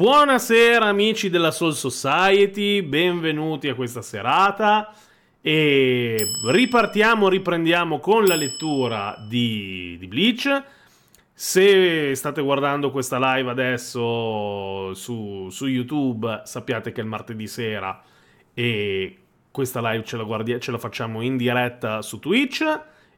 Buonasera amici della Soul Society, benvenuti a questa serata e ripartiamo, riprendiamo con la lettura di, di Bleach. Se state guardando questa live adesso su, su, YouTube sappiate che è il martedì sera e questa live ce la, guardia- ce la facciamo in diretta su Twitch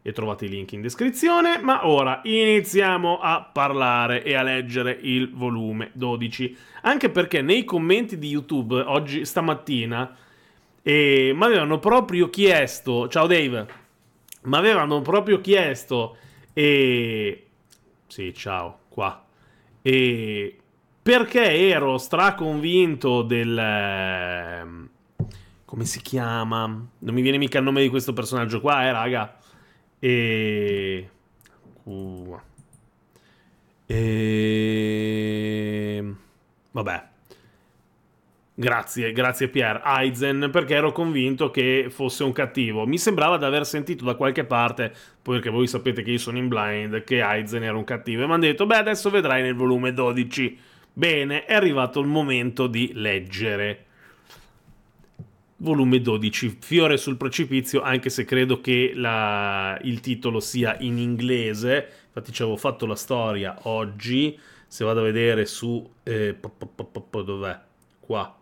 e trovate i link in descrizione, ma ora iniziamo a parlare e a leggere il volume 12, anche perché nei commenti di YouTube oggi stamattina eh, mi avevano proprio chiesto, ciao Dave, mi avevano proprio chiesto e sì, ciao, qua. E perché ero straconvinto del ehm, come si chiama? Non mi viene mica il nome di questo personaggio qua, eh, raga. E... Uh. E... Vabbè. Grazie, grazie Pier. Aizen, perché ero convinto che fosse un cattivo. Mi sembrava di aver sentito da qualche parte, perché voi sapete che io sono in blind, che Aizen era un cattivo. E mi hanno detto, beh, adesso vedrai nel volume 12. Bene, è arrivato il momento di leggere volume 12, Fiore sul precipizio, anche se credo che la... il titolo sia in inglese, infatti ci avevo fatto la storia oggi, se vado a vedere su... Eh, po, po, po, dov'è? Qua.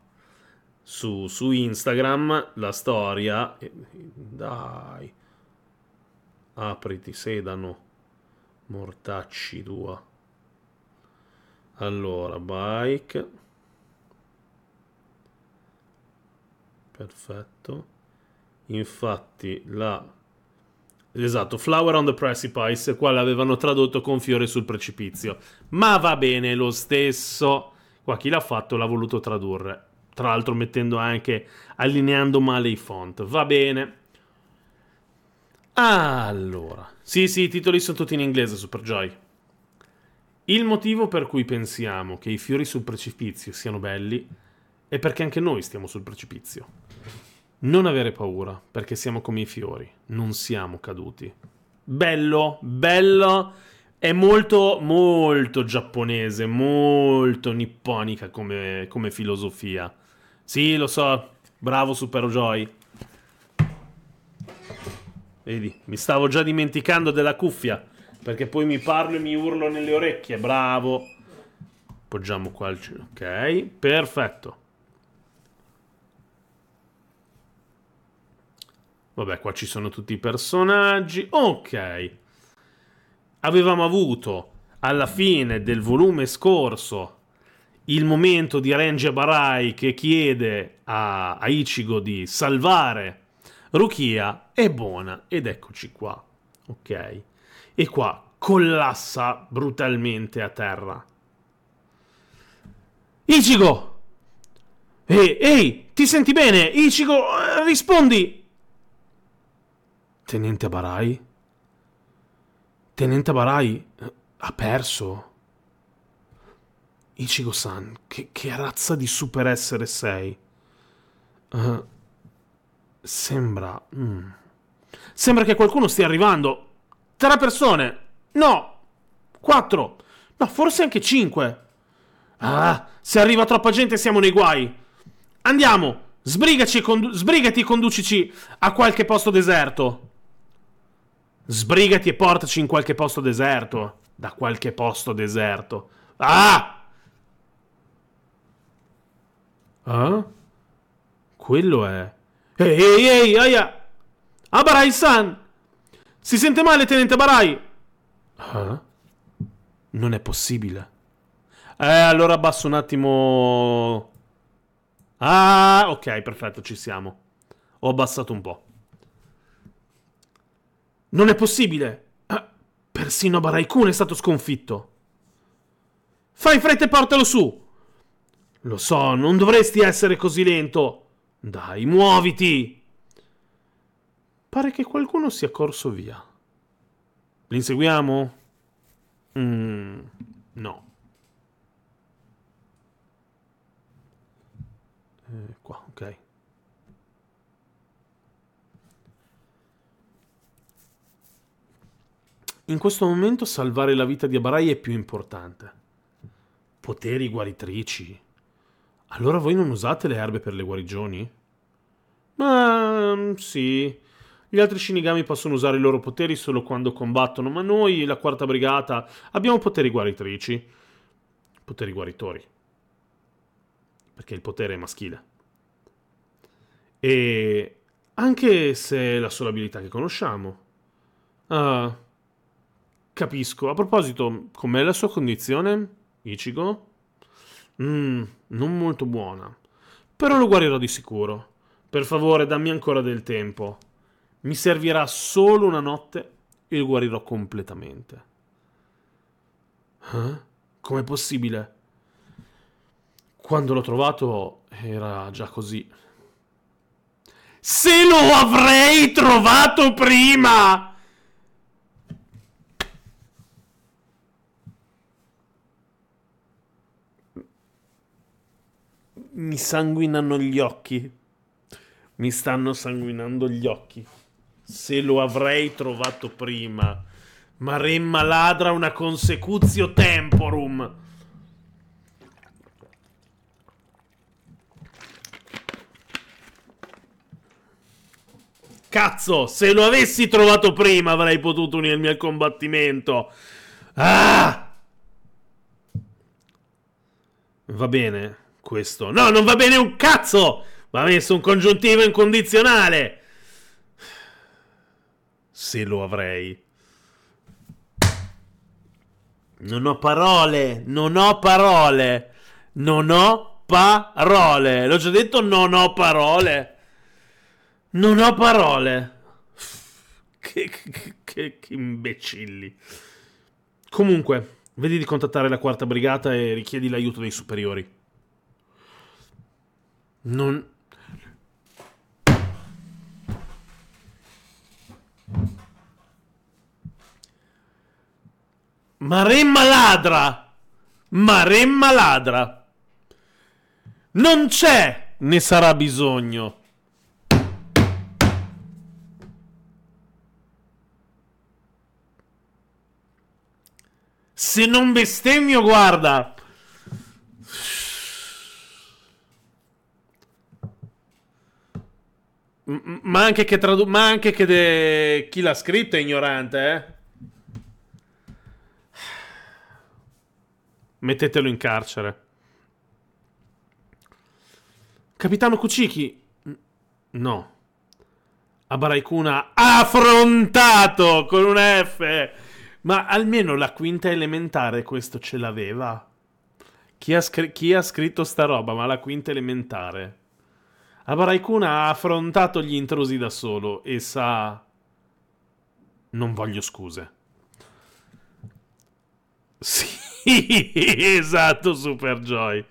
Su, su Instagram la storia... Eh, dai. Apriti, sedano. Mortacci tua. Allora, bike. Perfetto. Infatti la... Esatto, Flower on the Precipice, qua l'avevano tradotto con fiore sul precipizio. Ma va bene lo stesso. Qua chi l'ha fatto l'ha voluto tradurre. Tra l'altro mettendo anche... allineando male i font. Va bene. Allora. Sì, sì, i titoli sono tutti in inglese, Superjoy. Il motivo per cui pensiamo che i fiori sul precipizio siano belli è perché anche noi stiamo sul precipizio. Non avere paura, perché siamo come i fiori, non siamo caduti. Bello, bello. È molto, molto giapponese, molto nipponica come, come filosofia. Sì, lo so. Bravo, Super Joy. Vedi, mi stavo già dimenticando della cuffia. Perché poi mi parlo e mi urlo nelle orecchie. Bravo. Poggiamo qua il... Ok, perfetto. Vabbè, qua ci sono tutti i personaggi. Ok. Avevamo avuto alla fine del volume scorso il momento di Renja Barai che chiede a, a Ichigo di salvare Rukia è buona ed eccoci qua. Ok. E qua collassa brutalmente a terra. Ichigo! Ehi, ehi, ti senti bene? Ichigo, eh, rispondi! Tenente Barai? Tenente Barai eh, ha perso? Ichigo-san, che, che razza di superessere sei? Uh, sembra... Mm. Sembra che qualcuno stia arrivando. Tre persone! No! Quattro! No, forse anche cinque! Ah, se arriva troppa gente siamo nei guai! Andiamo! Sbrigaci condu- sbrigati e conducici a qualche posto deserto! Sbrigati e portaci in qualche posto deserto. Da qualche posto deserto. Ah! Ah? Quello è... Ehi, ehi, ehi, aia! Ah, Barai-san! Si sente male, tenente Barai! Ah? Non è possibile. Eh, allora abbasso un attimo... Ah, ok, perfetto, ci siamo. Ho abbassato un po'. Non è possibile! Ah, persino Baraikun è stato sconfitto! Fai in fretta e portalo su! Lo so, non dovresti essere così lento! Dai, muoviti! Pare che qualcuno sia corso via. L'inseguiamo? Mm, no. Eh, qua. In questo momento salvare la vita di Abarai è più importante. Poteri guaritrici. Allora voi non usate le erbe per le guarigioni? Ma mm, sì. Gli altri Shinigami possono usare i loro poteri solo quando combattono, ma noi, la quarta brigata, abbiamo poteri guaritrici. Poteri guaritori. Perché il potere è maschile. E anche se è la sola abilità che conosciamo. Ah. Capisco. A proposito, com'è la sua condizione? Ichigo? Mmm, non molto buona. Però lo guarirò di sicuro. Per favore, dammi ancora del tempo. Mi servirà solo una notte e lo guarirò completamente. Eh? Com'è possibile? Quando l'ho trovato era già così. Se lo avrei trovato prima! mi sanguinano gli occhi. Mi stanno sanguinando gli occhi. Se lo avrei trovato prima. Maremma ladra una consecutio temporum. Cazzo, se lo avessi trovato prima avrei potuto unirmi al combattimento. Ah! Va bene questo. No, non va bene un cazzo! Va messo un congiuntivo incondizionale! Se lo avrei. Non ho parole, non ho parole, non ho parole. L'ho già detto, non ho parole. Non ho parole. Che, che, che, che imbecilli. Comunque, vedi di contattare la quarta brigata e richiedi l'aiuto dei superiori. Non... Maremma ladra! Maremma ladra! Non c'è, ne sarà bisogno. Se non bestemmio, guarda! ma anche che, tradu- ma anche che de- chi l'ha scritto è ignorante, eh? Mettetelo in carcere. Capitano Kuchiki? No. Abaraikuna affrontato con un F. Ma almeno la quinta elementare questo ce l'aveva. Chi ha, scr- chi ha scritto sta roba? Ma la quinta elementare. Abaraikuna ha affrontato gli intrusi da solo e sa... Non voglio scuse. Sì, esatto, Super Joy.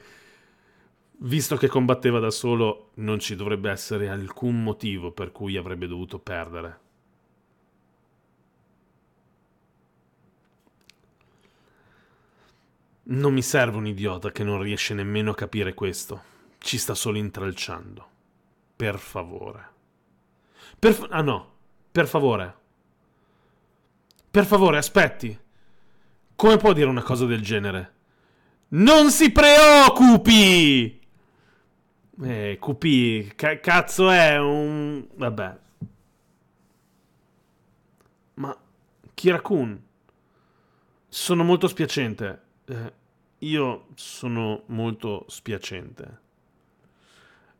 Visto che combatteva da solo, non ci dovrebbe essere alcun motivo per cui avrebbe dovuto perdere. Non mi serve un idiota che non riesce nemmeno a capire questo. Ci sta solo intralciando. Per favore. Per fa- ah no, per favore. Per favore, aspetti. Come può dire una cosa del genere? Non si preoccupi! Eh, QP, c- cazzo è un... Vabbè. Ma... Kirakun. Sono molto spiacente. Eh, io sono molto spiacente.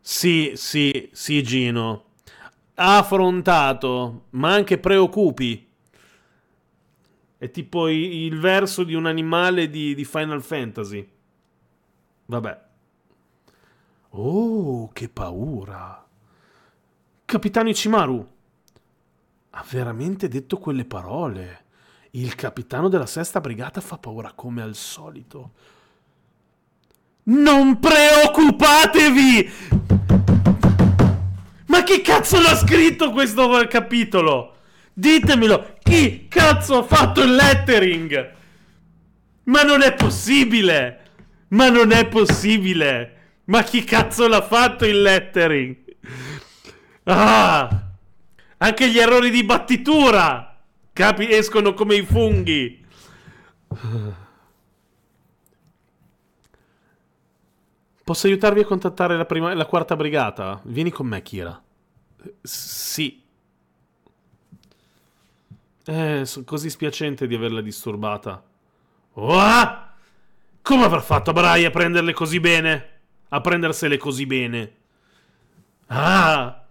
Sì, sì, sì, Gino. Ha affrontato, ma anche preoccupi. È tipo il verso di un animale di, di Final Fantasy. Vabbè. Oh, che paura. Capitano Ichimaru. Ha veramente detto quelle parole. Il capitano della sesta brigata fa paura come al solito. Non preoccupatevi! Ma chi cazzo l'ha scritto questo capitolo? Ditemelo! Chi cazzo ha fatto il lettering? Ma non è possibile! Ma non è possibile! Ma chi cazzo l'ha fatto il lettering? Ah! Anche gli errori di battitura! Capi- escono come i funghi! Posso aiutarvi a contattare la, prima, la quarta brigata? Vieni con me, Kira. Sì. Eh, sono così spiacente di averla disturbata. Oh! Come avrà fatto Brai a prenderle così bene? A prendersele così bene? Ah!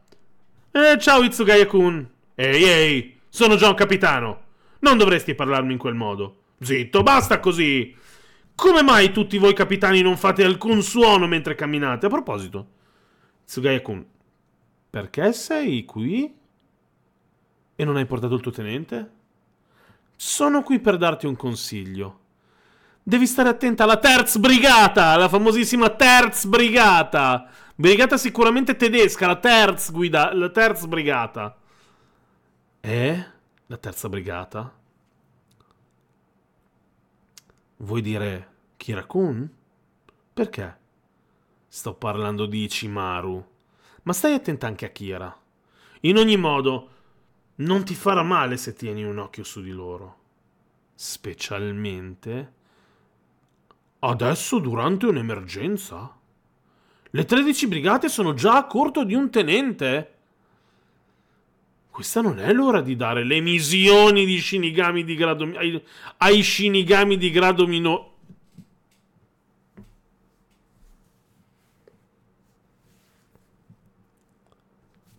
Eh, ciao Itsugaya-kun! Ehi, ehi! Sono già un capitano! Non dovresti parlarmi in quel modo! Zitto, basta così! Come mai tutti voi capitani non fate alcun suono mentre camminate? A proposito, Tsugaya-kun, perché sei qui? E non hai portato il tuo tenente? Sono qui per darti un consiglio. Devi stare attenta alla Terz Brigata, la famosissima Terz Brigata. Brigata sicuramente tedesca, la Terz guida, la Terz Brigata. Eh? La Terza Brigata? Vuoi dire Kirakun? Perché? Sto parlando di Ichimaru. Ma stai attenta anche a Kira. In ogni modo, non ti farà male se tieni un occhio su di loro. Specialmente adesso durante un'emergenza? Le 13 brigate sono già a corto di un tenente? questa non è l'ora di dare le missioni di Shinigami di grado ai, ai Shinigami di grado minore.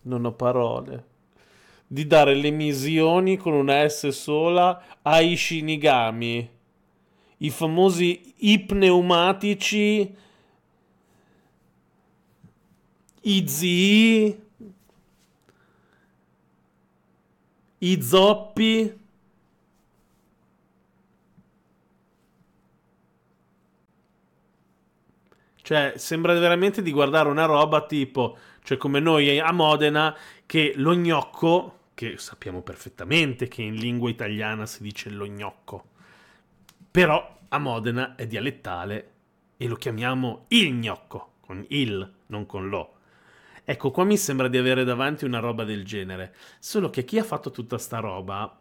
Non ho parole. Di dare le missioni con una S sola ai Shinigami. I famosi ipneumatici. I zii. I zoppi. Cioè, sembra veramente di guardare una roba tipo, cioè come noi a Modena, che lo gnocco, che sappiamo perfettamente che in lingua italiana si dice lo gnocco, però a Modena è dialettale e lo chiamiamo il gnocco, con il, non con lo. Ecco, qua mi sembra di avere davanti una roba del genere. Solo che chi ha fatto tutta sta roba,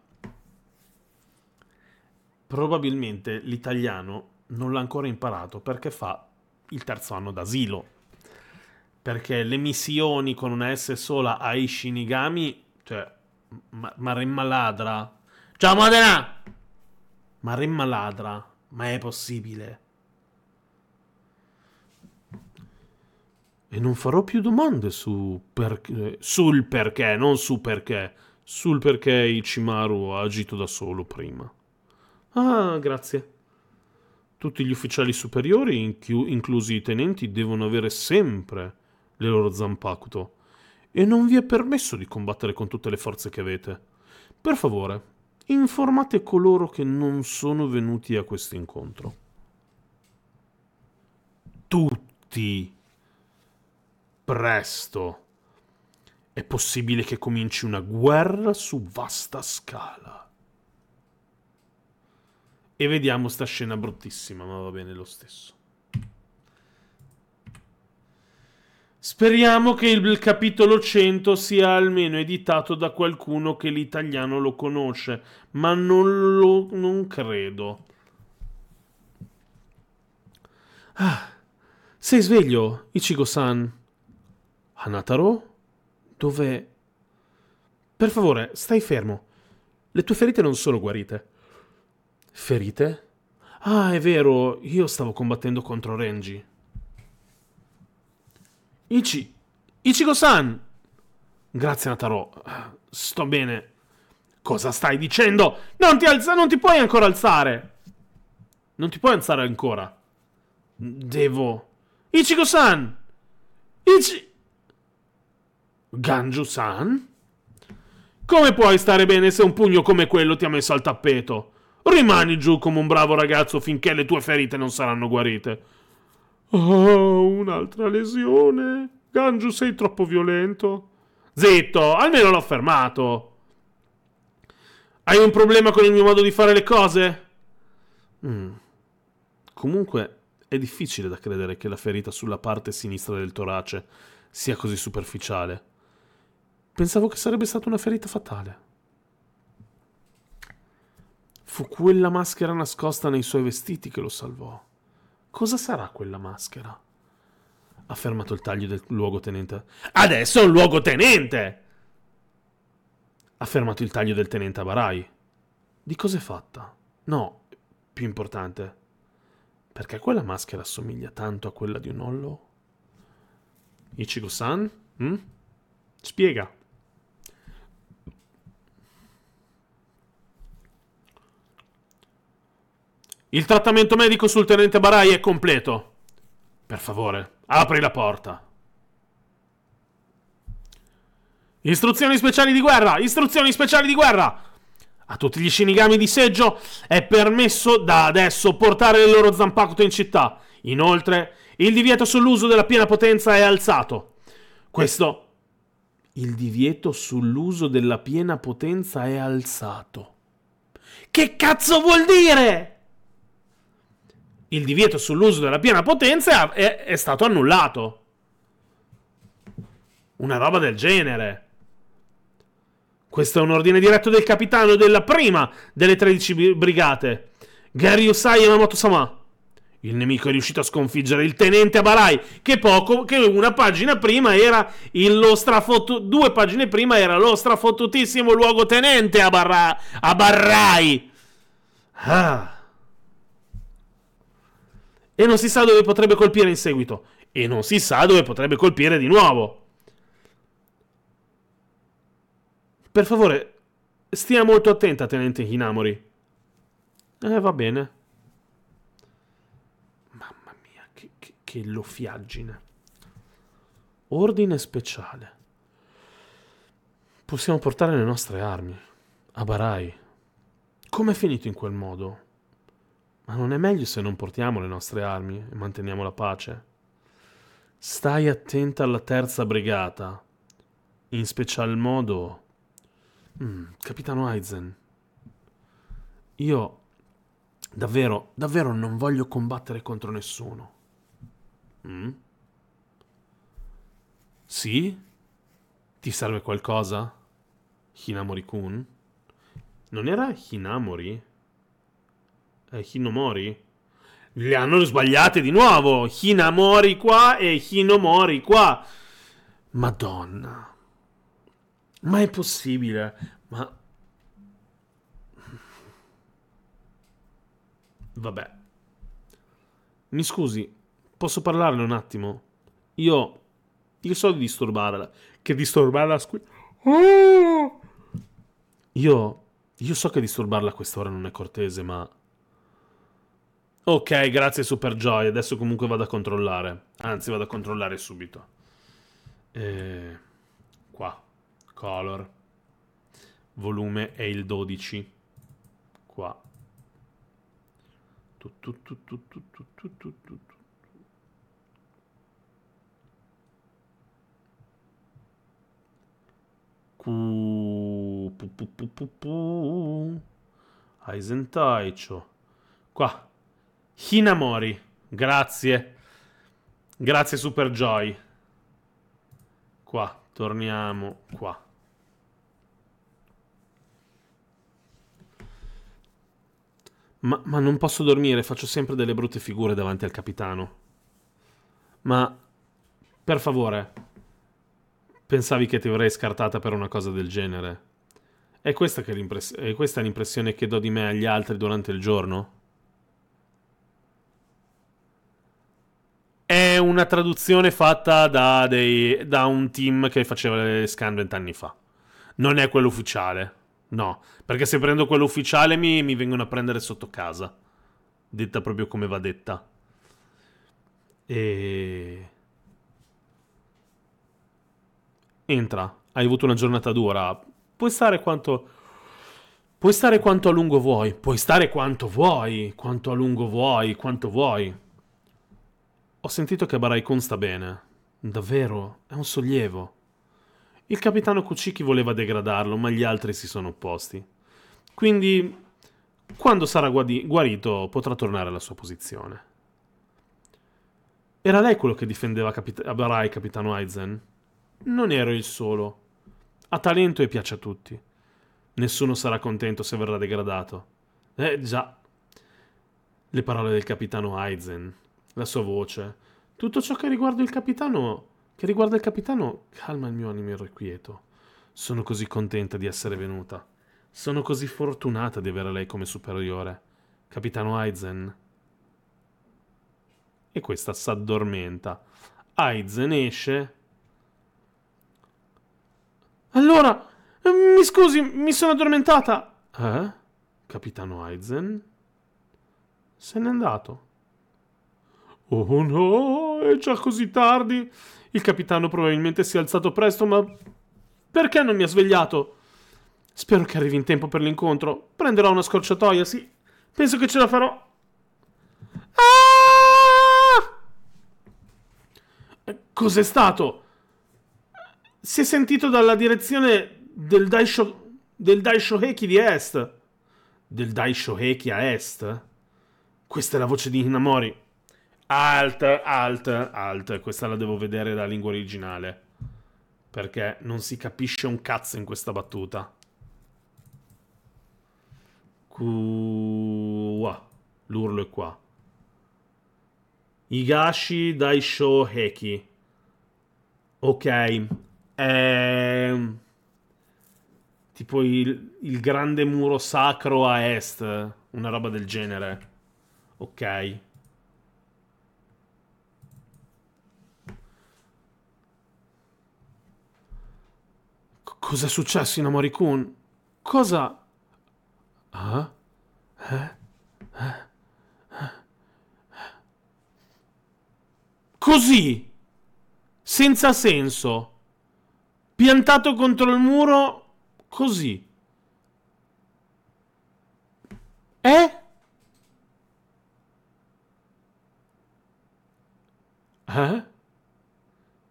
probabilmente l'italiano non l'ha ancora imparato perché fa il terzo anno d'asilo. Perché le missioni con una S sola ai Shinigami, cioè, Maremma ladra. Ciao Modena! Maremma ladra, ma è possibile. E non farò più domande su perché, eh, sul perché, non su perché, sul perché Ichimaru ha agito da solo prima. Ah, grazie. Tutti gli ufficiali superiori, inclusi i tenenti, devono avere sempre le loro zampakuto. E non vi è permesso di combattere con tutte le forze che avete. Per favore, informate coloro che non sono venuti a questo incontro. Tutti presto è possibile che cominci una guerra su vasta scala. E vediamo sta scena bruttissima, ma va bene lo stesso. Speriamo che il capitolo 100 sia almeno editato da qualcuno che l'italiano lo conosce, ma non lo non credo. Ah, sei sveglio, Ichigo-san? Hanataro? Dove... Per favore, stai fermo. Le tue ferite non sono guarite. Ferite? Ah, è vero, io stavo combattendo contro Renji. Ichi... Ichigo-san! Grazie, Nataro. Sto bene. Cosa stai dicendo? Non ti alza... Non ti puoi ancora alzare! Non ti puoi alzare ancora. Devo... Ichigo-san! Ichi... Ganju-san? Come puoi stare bene se un pugno come quello ti ha messo al tappeto? Rimani giù come un bravo ragazzo finché le tue ferite non saranno guarite. Oh, un'altra lesione. Ganju, sei troppo violento. Zitto, almeno l'ho fermato. Hai un problema con il mio modo di fare le cose? Mm. Comunque, è difficile da credere che la ferita sulla parte sinistra del torace sia così superficiale. Pensavo che sarebbe stata una ferita fatale. Fu quella maschera nascosta nei suoi vestiti che lo salvò. Cosa sarà quella maschera? ha fermato il taglio del luogotenente. Adesso è un luogotenente! ha fermato il taglio del tenente Abarai. Di cosa è fatta? No, più importante, perché quella maschera assomiglia tanto a quella di un ollo? Ichigo-san? Mm? Spiega. Il trattamento medico sul tenente Barai è completo. Per favore, apri la porta. Istruzioni speciali di guerra! Istruzioni speciali di guerra! A tutti gli shinigami di seggio è permesso da adesso portare le loro zampacute in città. Inoltre, il divieto sull'uso della piena potenza è alzato. Questo... Il divieto sull'uso della piena potenza è alzato. Che cazzo vuol dire? il divieto sull'uso della piena potenza è, è stato annullato. Una roba del genere. Questo è un ordine diretto del capitano della prima delle 13 brigate, Gary Usai Yamamoto Sama. Il nemico è riuscito a sconfiggere il tenente Abarai, che, poco, che una pagina prima era lo strafotto, due pagine prima era lo strafottutissimo luogotenente Abarai. Abarrai. Ah. E non si sa dove potrebbe colpire in seguito. E non si sa dove potrebbe colpire di nuovo. Per favore, stia molto attenta, tenente Hinamori. Eh, va bene. Mamma mia, che, che, che lofiaggine. Ordine speciale. Possiamo portare le nostre armi a Barai. Com'è finito in quel modo? Ma non è meglio se non portiamo le nostre armi e manteniamo la pace? Stai attenta alla terza brigata. In special modo... Mm, Capitano Aizen. Io davvero, davvero non voglio combattere contro nessuno. Mm? Sì? Ti serve qualcosa? Hinamori-kun? Non era Hinamori? Eh, Hinomori? Le hanno sbagliate di nuovo. Hinamori qua e Hinomori qua. Madonna. Ma è possibile? Ma... Vabbè. Mi scusi, posso parlarne un attimo? Io... Io so di disturbarla. Che disturbarla... Scu- oh! Io... Io so che disturbarla a quest'ora non è cortese, ma... Ok, grazie Super Superjoy. Adesso comunque vado a controllare. Anzi, vado a controllare subito. Eh, qua. Color. Volume è il 12. Qua. Q. Eisentaicio. Qua. Hinamori, grazie. Grazie Super Joy. Qua, torniamo qua. Ma, ma, non posso dormire, faccio sempre delle brutte figure davanti al capitano. Ma, per favore, pensavi che ti avrei scartata per una cosa del genere? È questa, è, è questa l'impressione che do di me agli altri durante il giorno? una traduzione fatta da, dei, da un team che faceva le scan vent'anni fa. Non è quello ufficiale. No, perché se prendo quello ufficiale mi, mi vengono a prendere sotto casa. Detta proprio come va detta. E... Entra. Hai avuto una giornata dura. Puoi stare quanto... Puoi stare quanto a lungo vuoi. Puoi stare quanto vuoi. Quanto a lungo vuoi. Quanto vuoi ho sentito che Baraikun sta bene. Davvero, è un sollievo. Il capitano Kuchiki voleva degradarlo, ma gli altri si sono opposti. Quindi, quando sarà guarito, potrà tornare alla sua posizione. Era lei quello che difendeva capit- Barai, capitano Aizen? Non ero il solo. Ha talento e piace a tutti. Nessuno sarà contento se verrà degradato. Eh già. Le parole del capitano Aizen la sua voce. Tutto ciò che riguarda il capitano, che riguarda il capitano, calma il mio animo irrequieto. Sono così contenta di essere venuta. Sono così fortunata di avere lei come superiore. Capitano Aizen. E questa s'addormenta. Aizen esce. Allora, mi scusi, mi sono addormentata. Eh? Capitano Aizen? Se n'è andato. Oh, oh no, è già così tardi. Il capitano probabilmente si è alzato presto, ma perché non mi ha svegliato? Spero che arrivi in tempo per l'incontro. Prenderò una scorciatoia, sì. Penso che ce la farò. Ah! Eh, cos'è stato? Si è sentito dalla direzione del Daisho... del Daishoheki di est. Del Daishoheki a est? Questa è la voce di Hinamori. Alt, alt, alt. Questa la devo vedere da lingua originale. Perché non si capisce un cazzo in questa battuta. Qua. L'urlo è qua. Higashi dai Shoheki. Ok. Ehm tipo il, il, grande muro sacro a est, una roba del genere. Ok. Cos'è successo in Amorikun? Cosa... Ah? Eh? Eh? Così! Senza senso! Piantato contro il muro, così. Eh? Eh?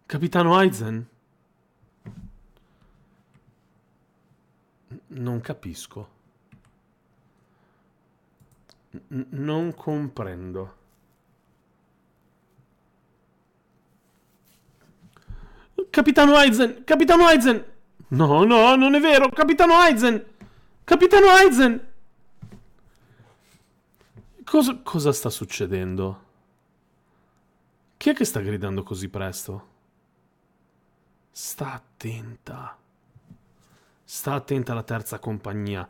Capitano Aizen? Non capisco. non comprendo. Capitano Aizen! Capitano Aizen! No, no, non è vero! Capitano Aizen! Capitano Aizen! Cosa, cosa sta succedendo? Chi è che sta gridando così presto? Sta attenta. Sta attenta alla terza compagnia.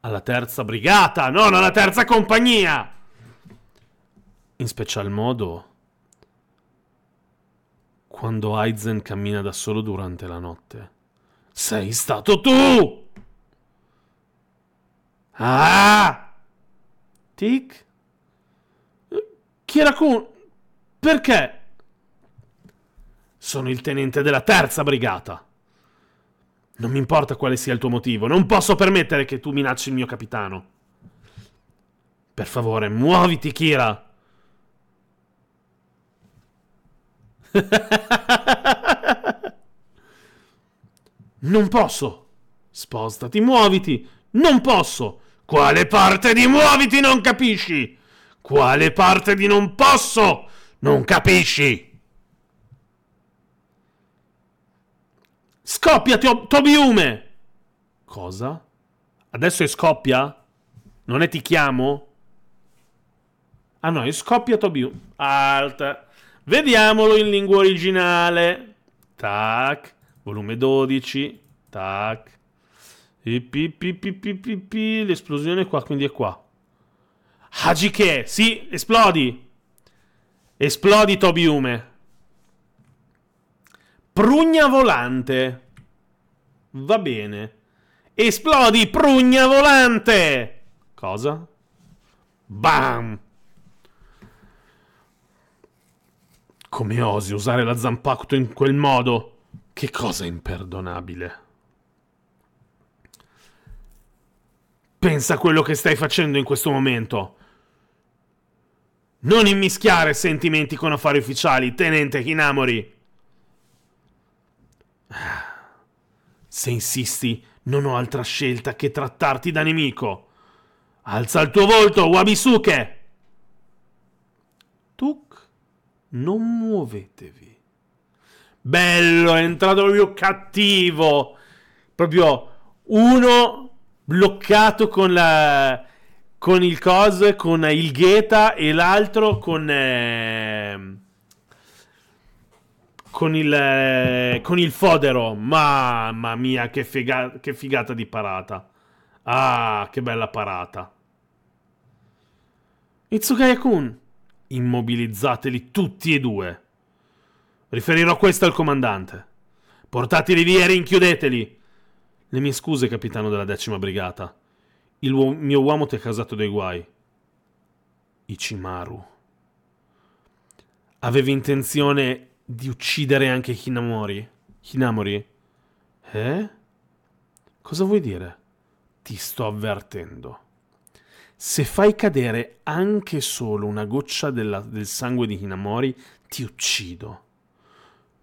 Alla terza brigata, non alla terza compagnia! In special modo quando Aizen cammina da solo durante la notte. Sei stato tu! Ah! Tic? Kirakun, perché? Sono il tenente della terza brigata. Non mi importa quale sia il tuo motivo, non posso permettere che tu minacci il mio capitano. Per favore, muoviti, Kira! non posso! Spostati, muoviti! Non posso! Quale parte di muoviti non capisci? Quale parte di non posso non capisci? Scoppia, to- Tobiume! Cosa? Adesso è scoppia? Non è ti chiamo? Ah no, è scoppia Tobiume. Alta. Vediamolo in lingua originale. Tac. Volume 12. Tac. E pi, pi, pi, pi, L'esplosione è qua, quindi è qua. Hajike, sì, esplodi. Esplodi Tobiume. Prugna volante. Va bene. Esplodi, prugna volante! Cosa? Bam! Come osi usare la Zampacto in quel modo? Che cosa imperdonabile. Pensa a quello che stai facendo in questo momento. Non immischiare sentimenti con affari ufficiali, tenente Kinamori. Se insisti, non ho altra scelta che trattarti da nemico. Alza il tuo volto, Wabisuke! Tuk, non muovetevi. Bello, è entrato proprio cattivo. Proprio uno bloccato con la con il coso, con il Gheta e l'altro con eh, con il, eh, con il fodero. Mamma mia, che, figa- che figata di parata. Ah, che bella parata. Itsugaya-kun, immobilizzateli tutti e due. Riferirò questo al comandante. Portateli via e rinchiudeteli. Le mie scuse, capitano della decima brigata. Il uo- mio uomo ti ha causato dei guai. Ichimaru. Avevi intenzione di uccidere anche Hinamori. Hinamori? Eh? Cosa vuoi dire? Ti sto avvertendo. Se fai cadere anche solo una goccia della, del sangue di Hinamori, ti uccido.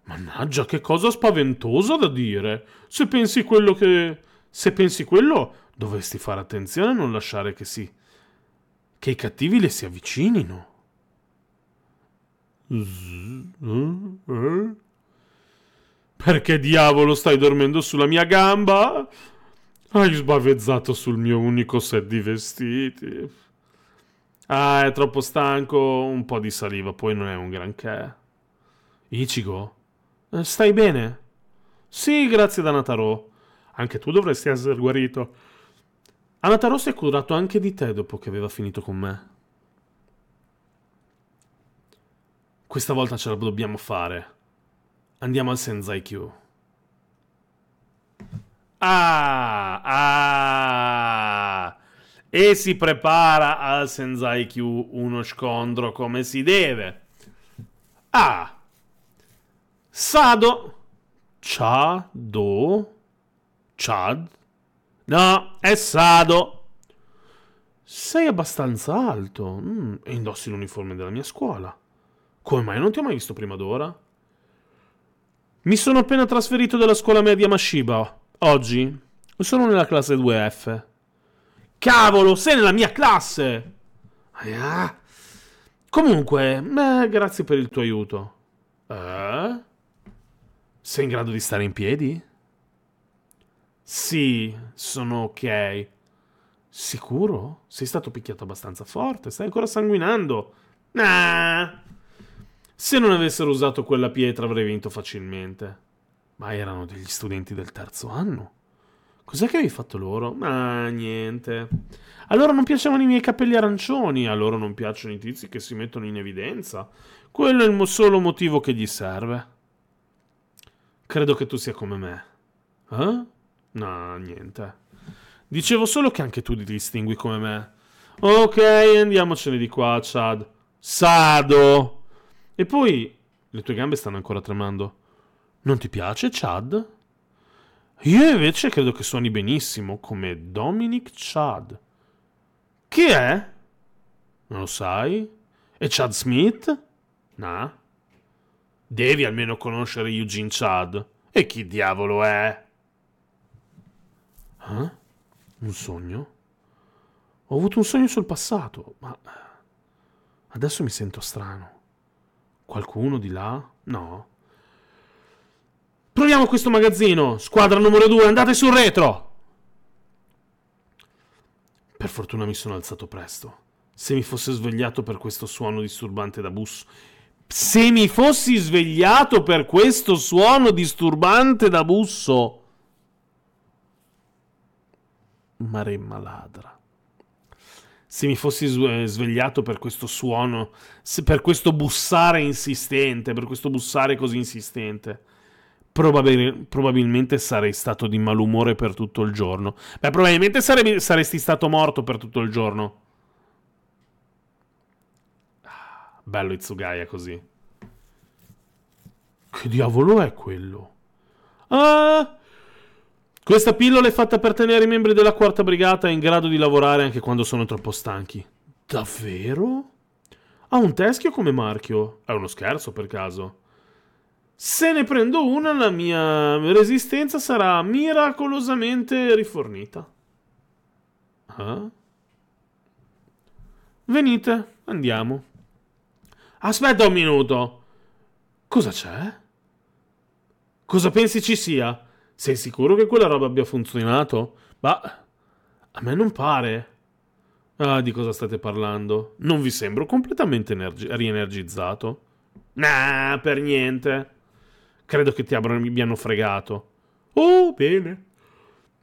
Mannaggia, che cosa spaventosa da dire! Se pensi quello che. Se pensi quello, dovresti fare attenzione a non lasciare che si. che i cattivi le si avvicinino. Perché diavolo stai dormendo sulla mia gamba? Hai sbavezzato sul mio unico set di vestiti. Ah, è troppo stanco, un po' di saliva, poi non è un granché. Ichigo? Eh, stai bene? Sì, grazie da Nataro. Anche tu dovresti essere guarito. Anataro si è curato anche di te dopo che aveva finito con me. Questa volta ce la dobbiamo fare. Andiamo al Senzai Q. Ah, ah. E si prepara al Senzai Q uno scondro come si deve. Ah. Sado. Chado, Chad. No, è Sado. Sei abbastanza alto mm, e indossi l'uniforme della mia scuola. Come mai non ti ho mai visto prima d'ora? Mi sono appena trasferito dalla scuola media Mashiba. Oggi sono nella classe 2F. Cavolo, sei nella mia classe! Ah. Comunque, eh, grazie per il tuo aiuto. Eh? Sei in grado di stare in piedi? Sì, sono ok. Sicuro? Sei stato picchiato abbastanza forte, stai ancora sanguinando. Nah. Se non avessero usato quella pietra avrei vinto facilmente. Ma erano degli studenti del terzo anno. Cos'è che avevi fatto loro? Ma niente. A loro non piacevano i miei capelli arancioni, a loro non piacciono i tizi che si mettono in evidenza. Quello è il solo motivo che gli serve. Credo che tu sia come me. Eh? No, niente. Dicevo solo che anche tu ti distingui come me. Ok, andiamocene di qua, Chad. Sado! E poi le tue gambe stanno ancora tremando. Non ti piace, Chad? Io invece credo che suoni benissimo come Dominic Chad. Chi è? Non lo sai? E Chad Smith? Nah. Devi almeno conoscere Eugene Chad. E chi diavolo è? Eh? Un sogno? Ho avuto un sogno sul passato, ma adesso mi sento strano. Qualcuno di là? No. Proviamo questo magazzino. Squadra numero 2, andate sul retro. Per fortuna mi sono alzato presto. Se mi fosse svegliato per questo suono disturbante da bus. Se mi fossi svegliato per questo suono disturbante da busso. Maremma ladra se mi fossi svegliato per questo suono, per questo bussare insistente, per questo bussare così insistente. Probabil- probabilmente sarei stato di malumore per tutto il giorno. Beh, probabilmente sare- saresti stato morto per tutto il giorno. Ah, bello Itsugaya così. Che diavolo è quello? Ah! Questa pillola è fatta per tenere i membri della quarta brigata in grado di lavorare anche quando sono troppo stanchi. Davvero? Ha un teschio come marchio? È uno scherzo per caso. Se ne prendo una, la mia resistenza sarà miracolosamente rifornita. Ah? Venite, andiamo. Aspetta un minuto. Cosa c'è? Cosa pensi ci sia? Sei sicuro che quella roba abbia funzionato? Ma a me non pare. Ah, di cosa state parlando? Non vi sembro completamente energi- rienergizzato? Nah, per niente. Credo che ti abbiano fregato. Oh, bene.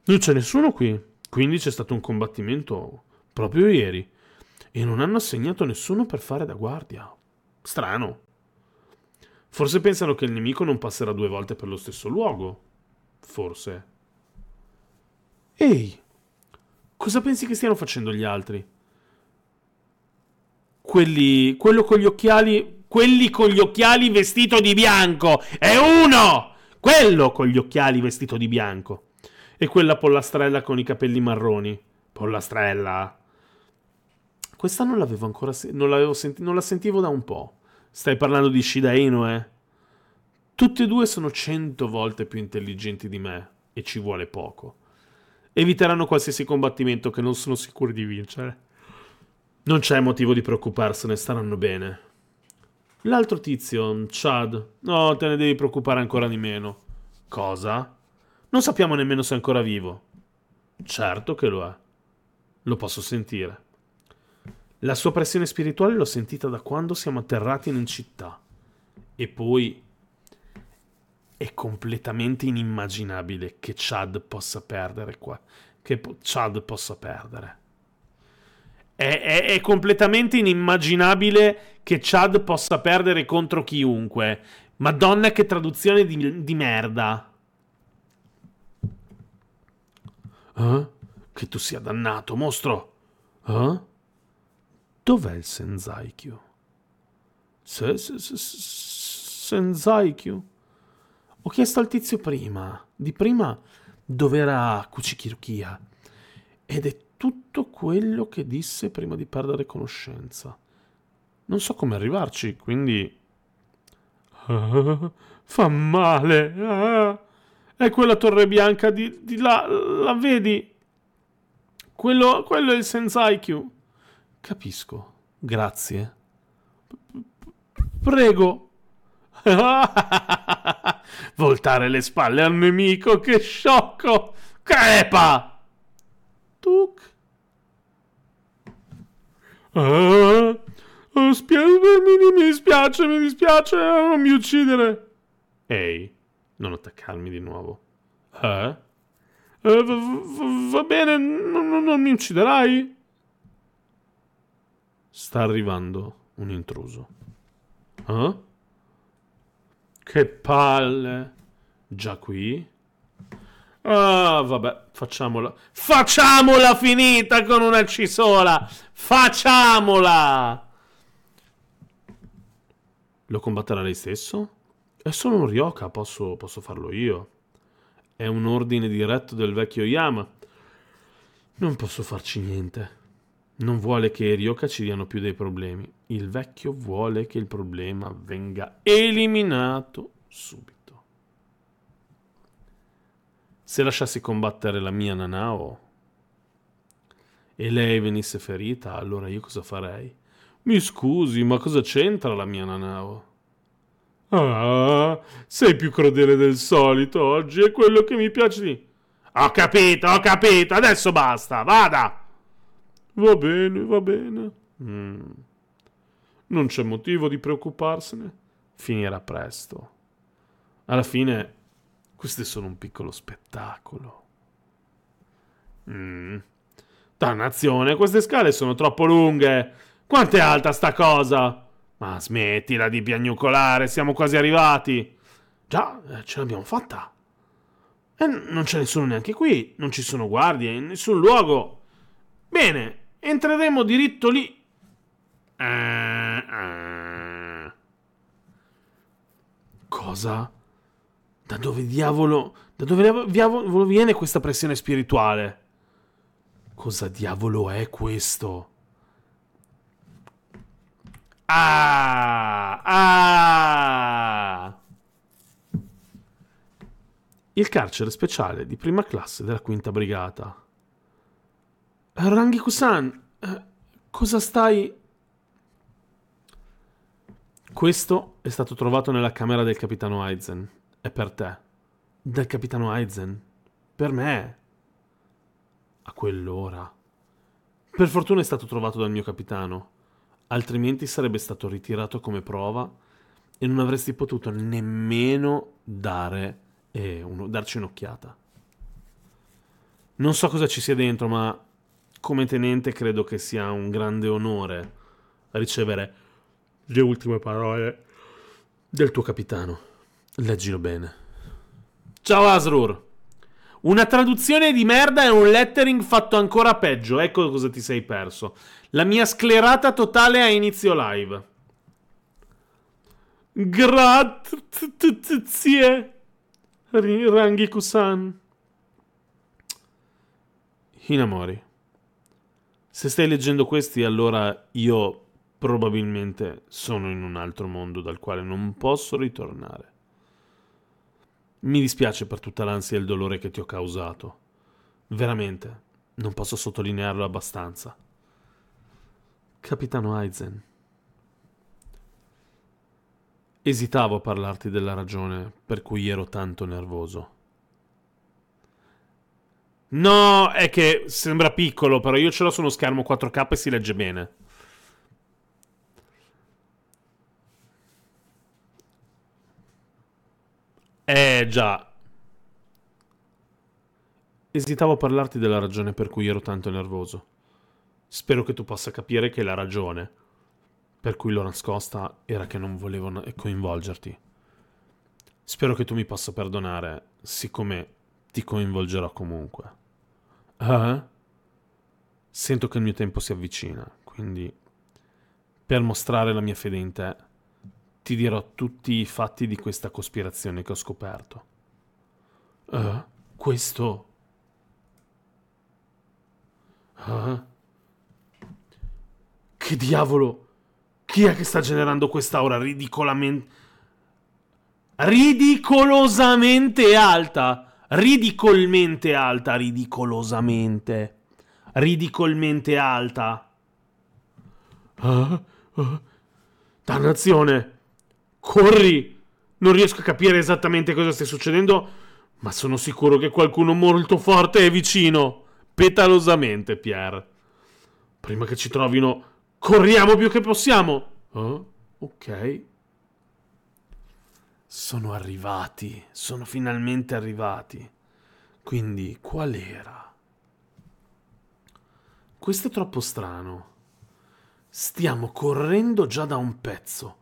Non c'è nessuno qui. Quindi c'è stato un combattimento proprio ieri. E non hanno assegnato nessuno per fare da guardia. Strano. Forse pensano che il nemico non passerà due volte per lo stesso luogo. Forse. Ehi, cosa pensi che stiano facendo gli altri? Quelli, quello con gli occhiali, quelli con gli occhiali vestito di bianco, è uno! Quello con gli occhiali vestito di bianco. E quella pollastrella con i capelli marroni. Pollastrella. Questa non l'avevo ancora non, l'avevo senti- non la sentivo da un po'. Stai parlando di Shida Inoue? Eh? Tutti e due sono cento volte più intelligenti di me e ci vuole poco. Eviteranno qualsiasi combattimento che non sono sicuri di vincere. Non c'è motivo di preoccuparsene, staranno bene. L'altro tizio, Chad, no, te ne devi preoccupare ancora di meno. Cosa? Non sappiamo nemmeno se è ancora vivo. Certo che lo è. Lo posso sentire. La sua pressione spirituale l'ho sentita da quando siamo atterrati in città. E poi è completamente inimmaginabile che Chad possa perdere qua. Che po- Chad possa perdere. È, è, è, completamente inimmaginabile che Chad possa perdere contro chiunque. Madonna, che traduzione di, di merda. Eh? Che tu sia dannato, mostro. Eh? Dov'è il Senzaikyu? Se, se, se, Senzaikyu? Ho chiesto al tizio prima, di prima, dov'era Kuchikirukia. Ed è tutto quello che disse prima di perdere conoscenza. Non so come arrivarci, quindi... fa male! Eh? è quella torre bianca di, di là, la vedi? Quello, quello è il Sensaikyu. Capisco, grazie. Prego. voltare le spalle al nemico, che sciocco! Crepa! Tuc. Ah, oh, spia- mi, mi dispiace, mi dispiace, non oh, mi uccidere. Ehi, non attaccarmi di nuovo. Eh? eh va, va, va, bene, non, non, non mi ucciderai? Sta arrivando un intruso. Eh? Che palle. Già qui. Ah, vabbè, facciamola. Facciamola finita con una C sola. Facciamola. Lo combatterà lei stesso? È solo un Ryoka, posso, posso farlo io. È un ordine diretto del vecchio Yama. Non posso farci niente non vuole che Ryoka ci diano più dei problemi. Il vecchio vuole che il problema venga eliminato subito. Se lasciassi combattere la mia Nanao e lei venisse ferita, allora io cosa farei? Mi scusi, ma cosa c'entra la mia Nanao? Ah, sei più crudele del solito oggi, è quello che mi piace di... Ho capito, ho capito, adesso basta, vada! Va bene, va bene. Mm. Non c'è motivo di preoccuparsene. Finirà presto. Alla fine, questo è solo un piccolo spettacolo. Mm. Dannazione, queste scale sono troppo lunghe. Quanto è alta sta cosa? Ma smettila di piagnucolare, siamo quasi arrivati. Già, eh, ce l'abbiamo fatta. E non c'è nessuno neanche qui, non ci sono guardie, in nessun luogo. Bene, entreremo diritto lì. Cosa? Da dove diavolo... Da dove diavolo viene questa pressione spirituale? Cosa diavolo è questo? Ah! Ah! Il carcere speciale di prima classe della quinta brigata. Ranghi Kusan, cosa stai... Questo è stato trovato nella camera del capitano Aizen. È per te. Del capitano Aizen. Per me. A quell'ora. Per fortuna è stato trovato dal mio capitano. Altrimenti sarebbe stato ritirato come prova e non avresti potuto nemmeno dare, eh, uno, darci un'occhiata. Non so cosa ci sia dentro, ma come tenente credo che sia un grande onore ricevere le ultime parole del tuo capitano. Leggilo bene. Ciao Asrur. Una traduzione di merda e un lettering fatto ancora peggio. Ecco cosa ti sei perso. La mia sclerata totale a inizio live. Grazie, Ranghi Kusan. Hinamori. Se stai leggendo questi, allora io probabilmente sono in un altro mondo dal quale non posso ritornare. Mi dispiace per tutta l'ansia e il dolore che ti ho causato. Veramente, non posso sottolinearlo abbastanza. Capitano Aizen. Esitavo a parlarti della ragione per cui ero tanto nervoso. No, è che sembra piccolo, però io ce l'ho su uno schermo 4K e si legge bene. Eh già. Esitavo a parlarti della ragione per cui ero tanto nervoso. Spero che tu possa capire che la ragione per cui l'ho nascosta era che non volevo coinvolgerti. Spero che tu mi possa perdonare, siccome ti coinvolgerò comunque uh, sento che il mio tempo si avvicina, quindi per mostrare la mia fede in te ti dirò tutti i fatti di questa cospirazione che ho scoperto. Uh, questo... Uh, che diavolo! Chi è che sta generando quest'aura ridicolamente... Ridicolosamente alta! ridicolmente alta, ridicolosamente, ridicolmente alta. Ah, ah. Dannazione, corri! Non riesco a capire esattamente cosa stia succedendo, ma sono sicuro che qualcuno molto forte è vicino. Petalosamente, Pierre. Prima che ci trovino, corriamo più che possiamo. Ah, ok. Sono arrivati, sono finalmente arrivati. Quindi qual era? Questo è troppo strano. Stiamo correndo già da un pezzo,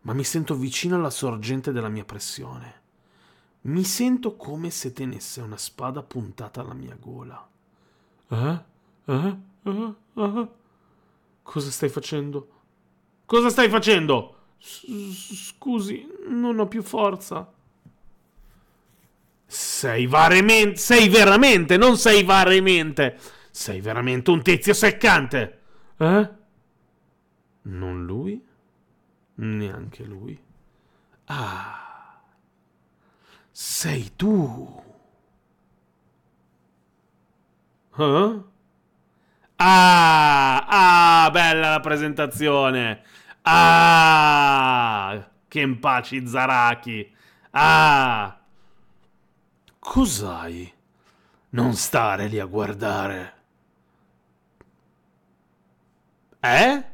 ma mi sento vicino alla sorgente della mia pressione. Mi sento come se tenesse una spada puntata alla mia gola. Eh? Eh? Eh? eh? Cosa stai facendo? Cosa stai facendo? Scusi, non ho più forza. Sei veramente. Sei veramente, non sei varemente. Sei veramente un tizio seccante. Eh? Non lui? Neanche lui. Ah. Sei tu. Eh? Ah, ah, bella la presentazione. Ah! Kenpachi Zaraki. Ah! Cos'hai? Non stare lì a guardare. Eh?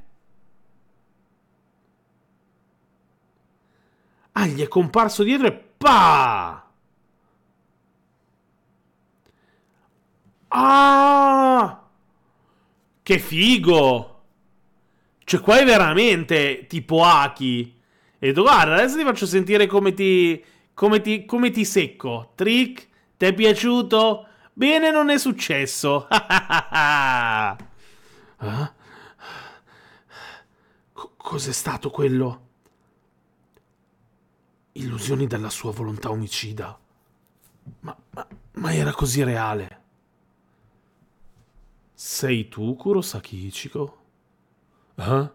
Ah, gli è comparso dietro e pa! Ah! Che figo! Cioè, qua è veramente tipo Aki. E tu guarda, adesso ti faccio sentire come ti, come ti, come ti secco. Trick, ti è piaciuto? Bene, non è successo. eh? Ah? C- cos'è stato quello? Illusioni dalla sua volontà omicida. Ma, ma, ma era così reale. Sei tu, Kurosaki Ichiko? Uh?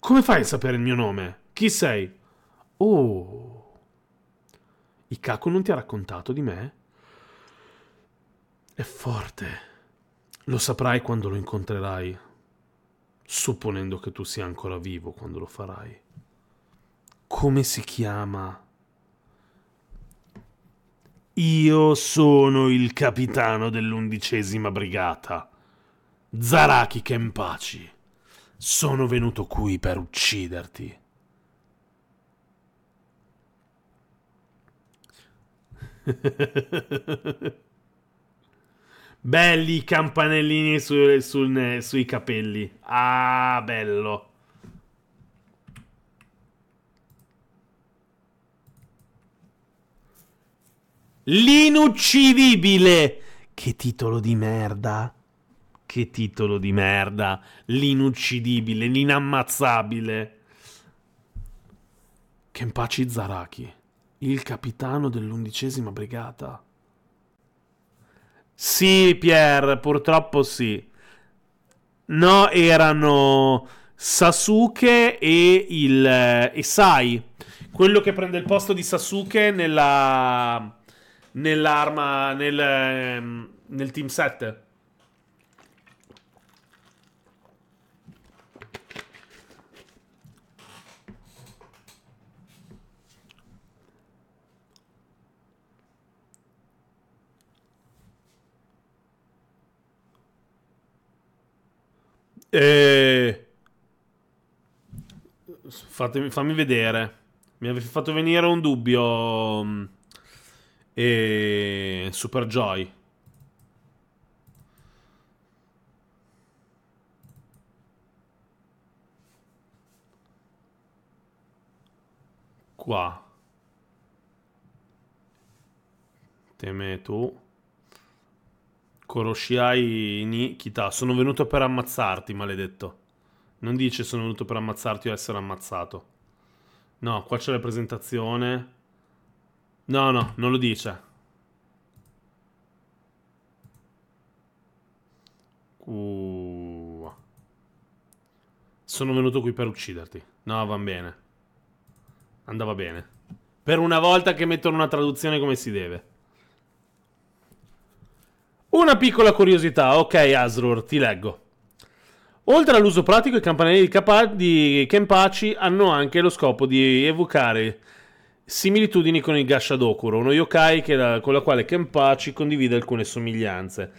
Come fai a sapere il mio nome? Chi sei? Oh. Ikako non ti ha raccontato di me? È forte. Lo saprai quando lo incontrerai, supponendo che tu sia ancora vivo quando lo farai. Come si chiama? Io sono il capitano dell'undicesima brigata, Zaraki Kenpachi. Sono venuto qui per ucciderti. Belli i campanellini su, su, sui capelli. Ah, bello. L'inuccidibile. Che titolo di merda. Che titolo di merda, l'inuccidibile, l'inammazzabile. Kenpachi Zaraki, il capitano dell'undicesima brigata. Sì, Pier, purtroppo sì. No, erano Sasuke e il eh, e Sai, quello che prende il posto di Sasuke nella nell'arma nel, ehm, nel team 7. E... Fatemi, fammi vedere. Mi avete fatto venire un dubbio. Mm, e... Super Joy. Qua. Teme tu. Koroshiai ni Kita, sono venuto per ammazzarti, maledetto. Non dice sono venuto per ammazzarti o essere ammazzato. No, qua c'è la presentazione. No, no, non lo dice. Uh. Sono venuto qui per ucciderti. No, va bene. Andava bene. Per una volta che mettono una traduzione come si deve. Una piccola curiosità, ok Asrur, ti leggo. Oltre all'uso pratico, i campanelli di, capa- di Kenpachi hanno anche lo scopo di evocare similitudini con il Gashadokuro, uno yokai la, con la quale Kenpachi condivide alcune somiglianze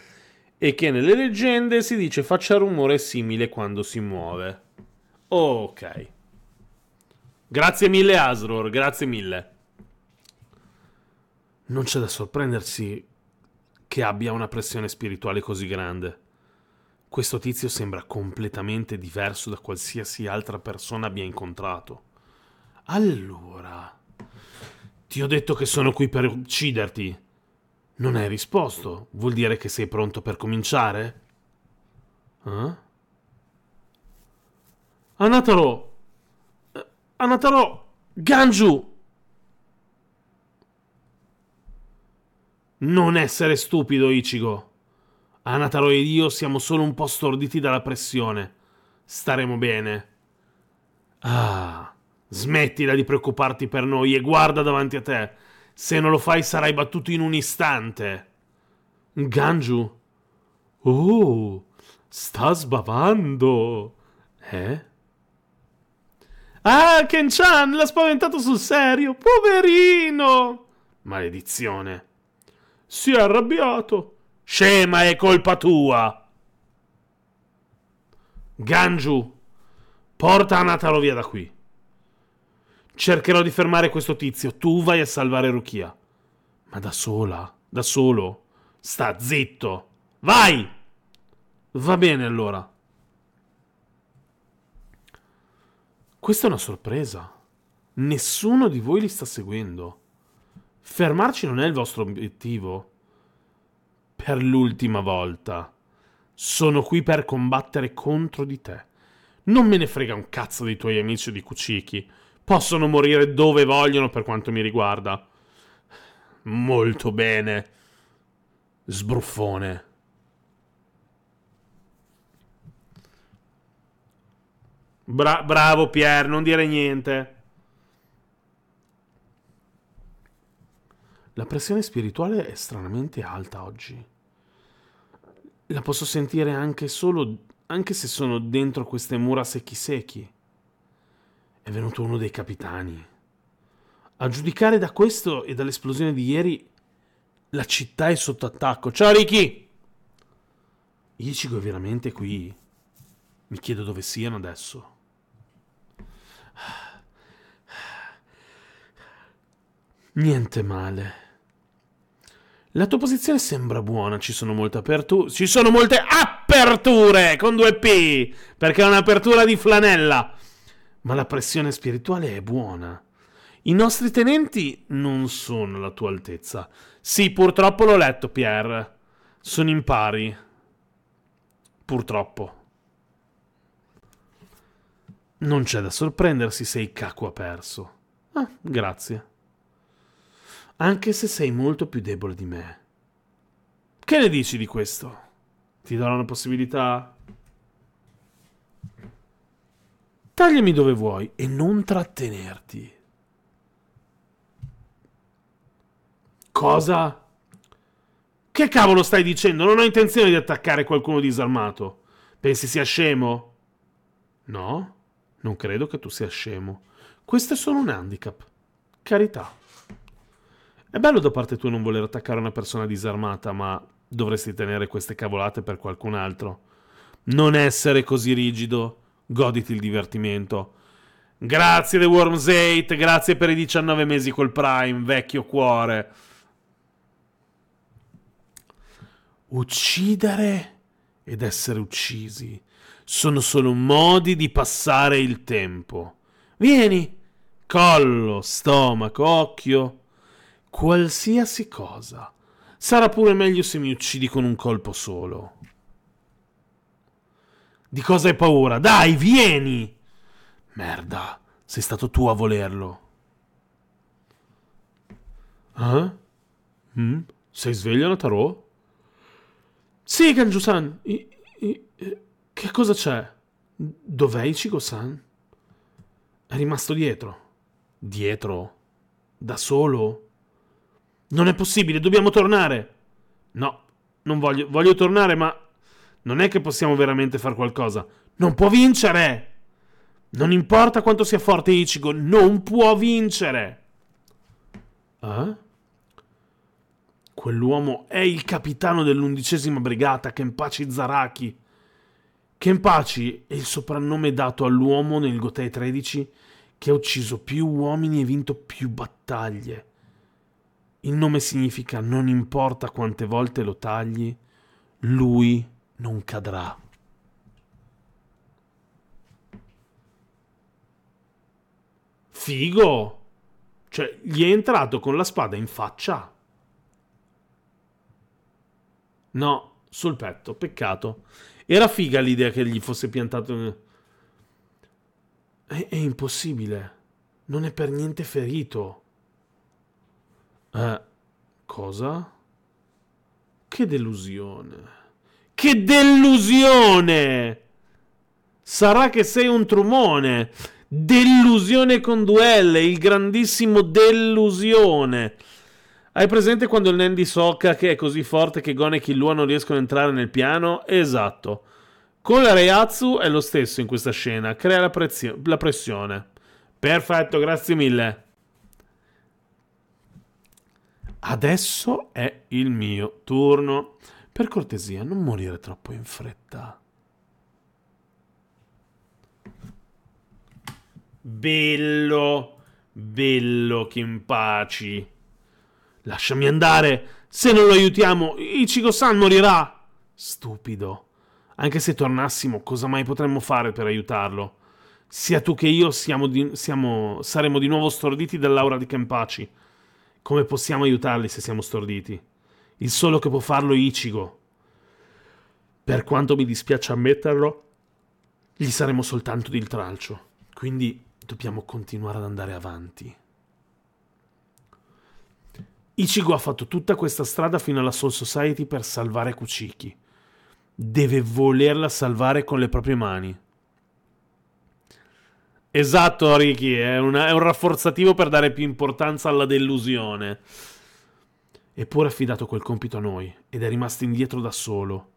e che nelle leggende si dice faccia rumore simile quando si muove. Ok. Grazie mille Asror, grazie mille. Non c'è da sorprendersi che abbia una pressione spirituale così grande. Questo tizio sembra completamente diverso da qualsiasi altra persona abbia incontrato. Allora, ti ho detto che sono qui per ucciderti. Non hai risposto. Vuol dire che sei pronto per cominciare? Eh? Anataro! Anataro! Ganju! Non essere stupido, Ichigo. Anataro ed io siamo solo un po' storditi dalla pressione. Staremo bene. Ah, smettila di preoccuparti per noi e guarda davanti a te. Se non lo fai sarai battuto in un istante. Ganju? Oh, sta sbavando. Eh? Ah, Ken-chan l'ha spaventato sul serio. Poverino! Maledizione. Si è arrabbiato. Scema, è colpa tua. Ganju, porta Anataro via da qui. Cercherò di fermare questo tizio. Tu vai a salvare Rukia. Ma da sola? Da solo? Sta zitto. Vai! Va bene allora. Questa è una sorpresa. Nessuno di voi li sta seguendo. Fermarci non è il vostro obiettivo. Per l'ultima volta. Sono qui per combattere contro di te. Non me ne frega un cazzo dei tuoi amici di Kuchiki. Possono morire dove vogliono per quanto mi riguarda. Molto bene. Sbruffone. Bra- bravo Pier, non dire niente. La pressione spirituale è stranamente alta oggi. La posso sentire anche solo anche se sono dentro queste mura secchi secchi. È venuto uno dei capitani. A giudicare da questo e dall'esplosione di ieri, la città è sotto attacco. Ciao Ricky! Ichigo è veramente qui. Mi chiedo dove siano adesso. Niente male. La tua posizione sembra buona, ci sono molte aperture. Ci sono molte aperture con due P! Perché è un'apertura di flanella. Ma la pressione spirituale è buona. I nostri tenenti non sono alla tua altezza. Sì, purtroppo l'ho letto, Pierre. Sono impari. Purtroppo. Non c'è da sorprendersi se Ikaku ha perso. Ah, grazie anche se sei molto più debole di me. Che ne dici di questo? Ti darò una possibilità? Tagliami dove vuoi e non trattenerti. Cosa? Che cavolo stai dicendo? Non ho intenzione di attaccare qualcuno disarmato. Pensi sia scemo? No, non credo che tu sia scemo. Questo è solo un handicap. Carità. È bello da parte tua non voler attaccare una persona disarmata, ma dovresti tenere queste cavolate per qualcun altro. Non essere così rigido. Goditi il divertimento. Grazie The Worms 8, grazie per i 19 mesi col Prime, vecchio cuore. Uccidere ed essere uccisi sono solo modi di passare il tempo. Vieni, collo, stomaco, occhio qualsiasi cosa. Sarà pure meglio se mi uccidi con un colpo solo. Di cosa hai paura? Dai, vieni! Merda, sei stato tu a volerlo. Eh? Mm? Sei sveglio, Nataro? Sì, Kanju-san. I, i, eh, che cosa c'è? Dov'è Ichigo-san? È rimasto dietro. Dietro? Da solo? Sì. Non è possibile, dobbiamo tornare. No, non voglio, voglio tornare, ma non è che possiamo veramente fare qualcosa. Non può vincere! Non importa quanto sia forte Ichigo, non può vincere! Eh? Quell'uomo è il capitano dell'undicesima brigata, Kenpachi Zaraki. Kenpachi è il soprannome dato all'uomo nel Gotei 13 che ha ucciso più uomini e vinto più battaglie. Il nome significa non importa quante volte lo tagli, lui non cadrà. Figo! Cioè, gli è entrato con la spada in faccia. No, sul petto, peccato. Era figa l'idea che gli fosse piantato... È, è impossibile. Non è per niente ferito. Eh, cosa? Che delusione. Che delusione! Sarà che sei un trumone. Delusione con duelle, il grandissimo delusione. Hai presente quando il Nandy Socca che è così forte che Gone e Killua non riescono a entrare nel piano? Esatto. Con la Reiatsu è lo stesso in questa scena, crea la, prezio- la pressione. Perfetto, grazie mille. Adesso è il mio turno. Per cortesia, non morire troppo in fretta. Bello, bello Kimpaci. Lasciami andare. Se non lo aiutiamo, Ichigo-san morirà. Stupido. Anche se tornassimo, cosa mai potremmo fare per aiutarlo? Sia tu che io siamo di, siamo, saremo di nuovo storditi dall'aura di Kenpachi. Come possiamo aiutarli se siamo storditi? Il solo che può farlo è Ichigo. Per quanto mi dispiace ammetterlo, gli saremo soltanto di tralcio. Quindi dobbiamo continuare ad andare avanti. Ichigo ha fatto tutta questa strada fino alla Soul Society per salvare Kuchiki. Deve volerla salvare con le proprie mani. Esatto, Ricky, è, una, è un rafforzativo per dare più importanza alla delusione. Eppure ha affidato quel compito a noi ed è rimasto indietro da solo.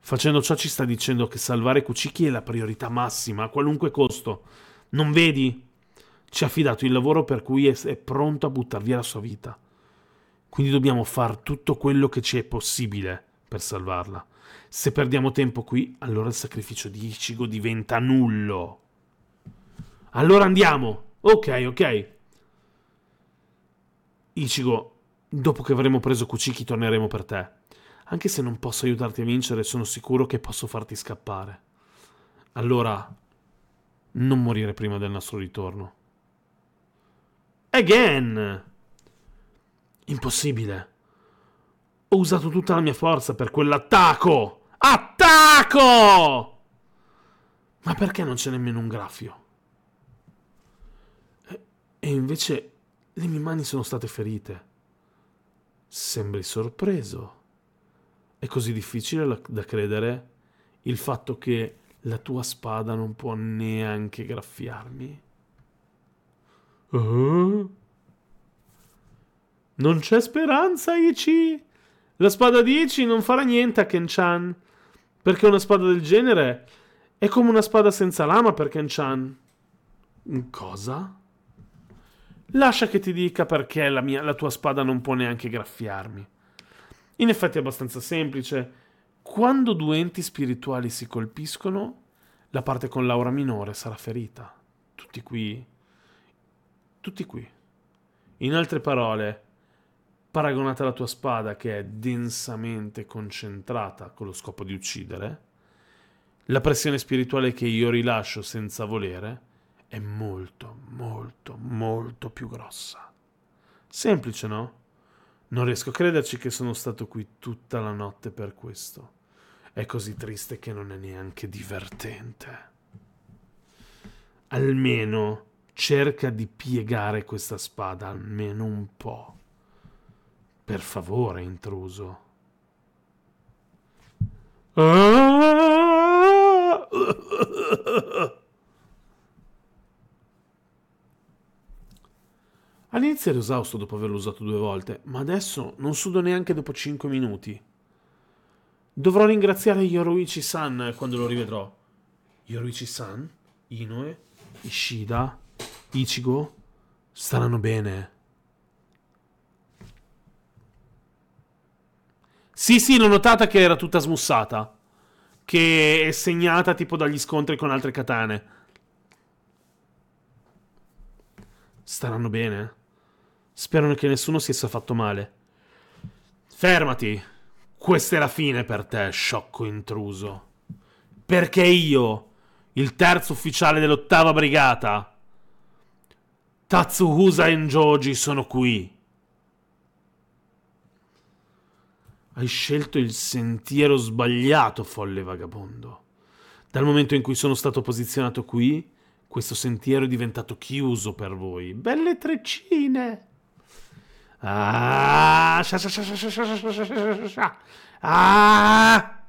Facendo ciò ci sta dicendo che salvare Cucichi è la priorità massima, a qualunque costo. Non vedi? Ci ha affidato il lavoro per cui è, pronto a buttar via la sua vita. Quindi dobbiamo fare tutto quello che ci è possibile per salvarla. Se perdiamo tempo qui, allora il sacrificio di Ichigo diventa nullo. Allora andiamo. Ok, ok. Ichigo, dopo che avremo preso Kuchiki torneremo per te. Anche se non posso aiutarti a vincere, sono sicuro che posso farti scappare. Allora, non morire prima del nostro ritorno. Again! Impossibile. Ho usato tutta la mia forza per quell'attacco! Attacco! Ma perché non c'è nemmeno un graffio? E invece le mie mani sono state ferite. Sembri sorpreso. È così difficile da credere il fatto che la tua spada non può neanche graffiarmi. uh Non c'è speranza, Ichi! La spada di Ichi non farà niente a Kenchan. Perché una spada del genere è come una spada senza lama per Kenchan. Cosa? Lascia che ti dica perché la, mia, la tua spada non può neanche graffiarmi. In effetti è abbastanza semplice. Quando due enti spirituali si colpiscono, la parte con l'aura minore sarà ferita. Tutti qui. Tutti qui. In altre parole, paragonata alla tua spada che è densamente concentrata con lo scopo di uccidere, la pressione spirituale che io rilascio senza volere è molto, molto, molto più grossa. Semplice, no? Non riesco a crederci che sono stato qui tutta la notte per questo. È così triste che non è neanche divertente. Almeno cerca di piegare questa spada, almeno un po'. Per favore, intruso. Ah! All'inizio ero esausto dopo averlo usato due volte, ma adesso non sudo neanche dopo 5 minuti. Dovrò ringraziare yoruichi san quando lo rivedrò. yoruichi san Inoue, Ishida, Ichigo staranno bene. Sì, sì, l'ho notata che era tutta smussata. Che è segnata tipo dagli scontri con altre katane. Staranno bene. Spero che nessuno si sia fatto male. Fermati! Questa è la fine per te, sciocco intruso. Perché io, il terzo ufficiale dell'ottava brigata, Tatsuhusa e sono qui. Hai scelto il sentiero sbagliato, folle vagabondo. Dal momento in cui sono stato posizionato qui, questo sentiero è diventato chiuso per voi. Belle treccine! Ah, sha, sha, sha, ah!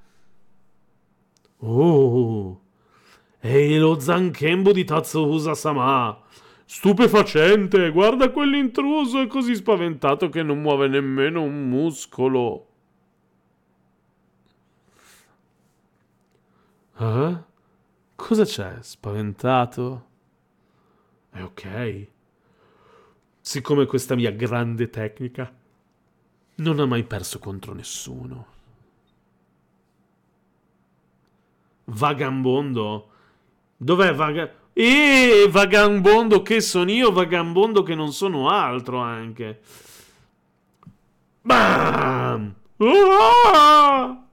Oh! Ehi lo zanchembo di Tatsuhusa Sama! Stupefacente! Guarda quell'intruso! È così spaventato che non muove nemmeno un muscolo! Eh? Cosa c'è? Spaventato? È ok siccome questa mia grande tecnica non ha mai perso contro nessuno. Vagabondo? Dov'è Vagabondo? Eeeh, vagabondo che sono io, vagabondo che non sono altro anche. Bam! Ah!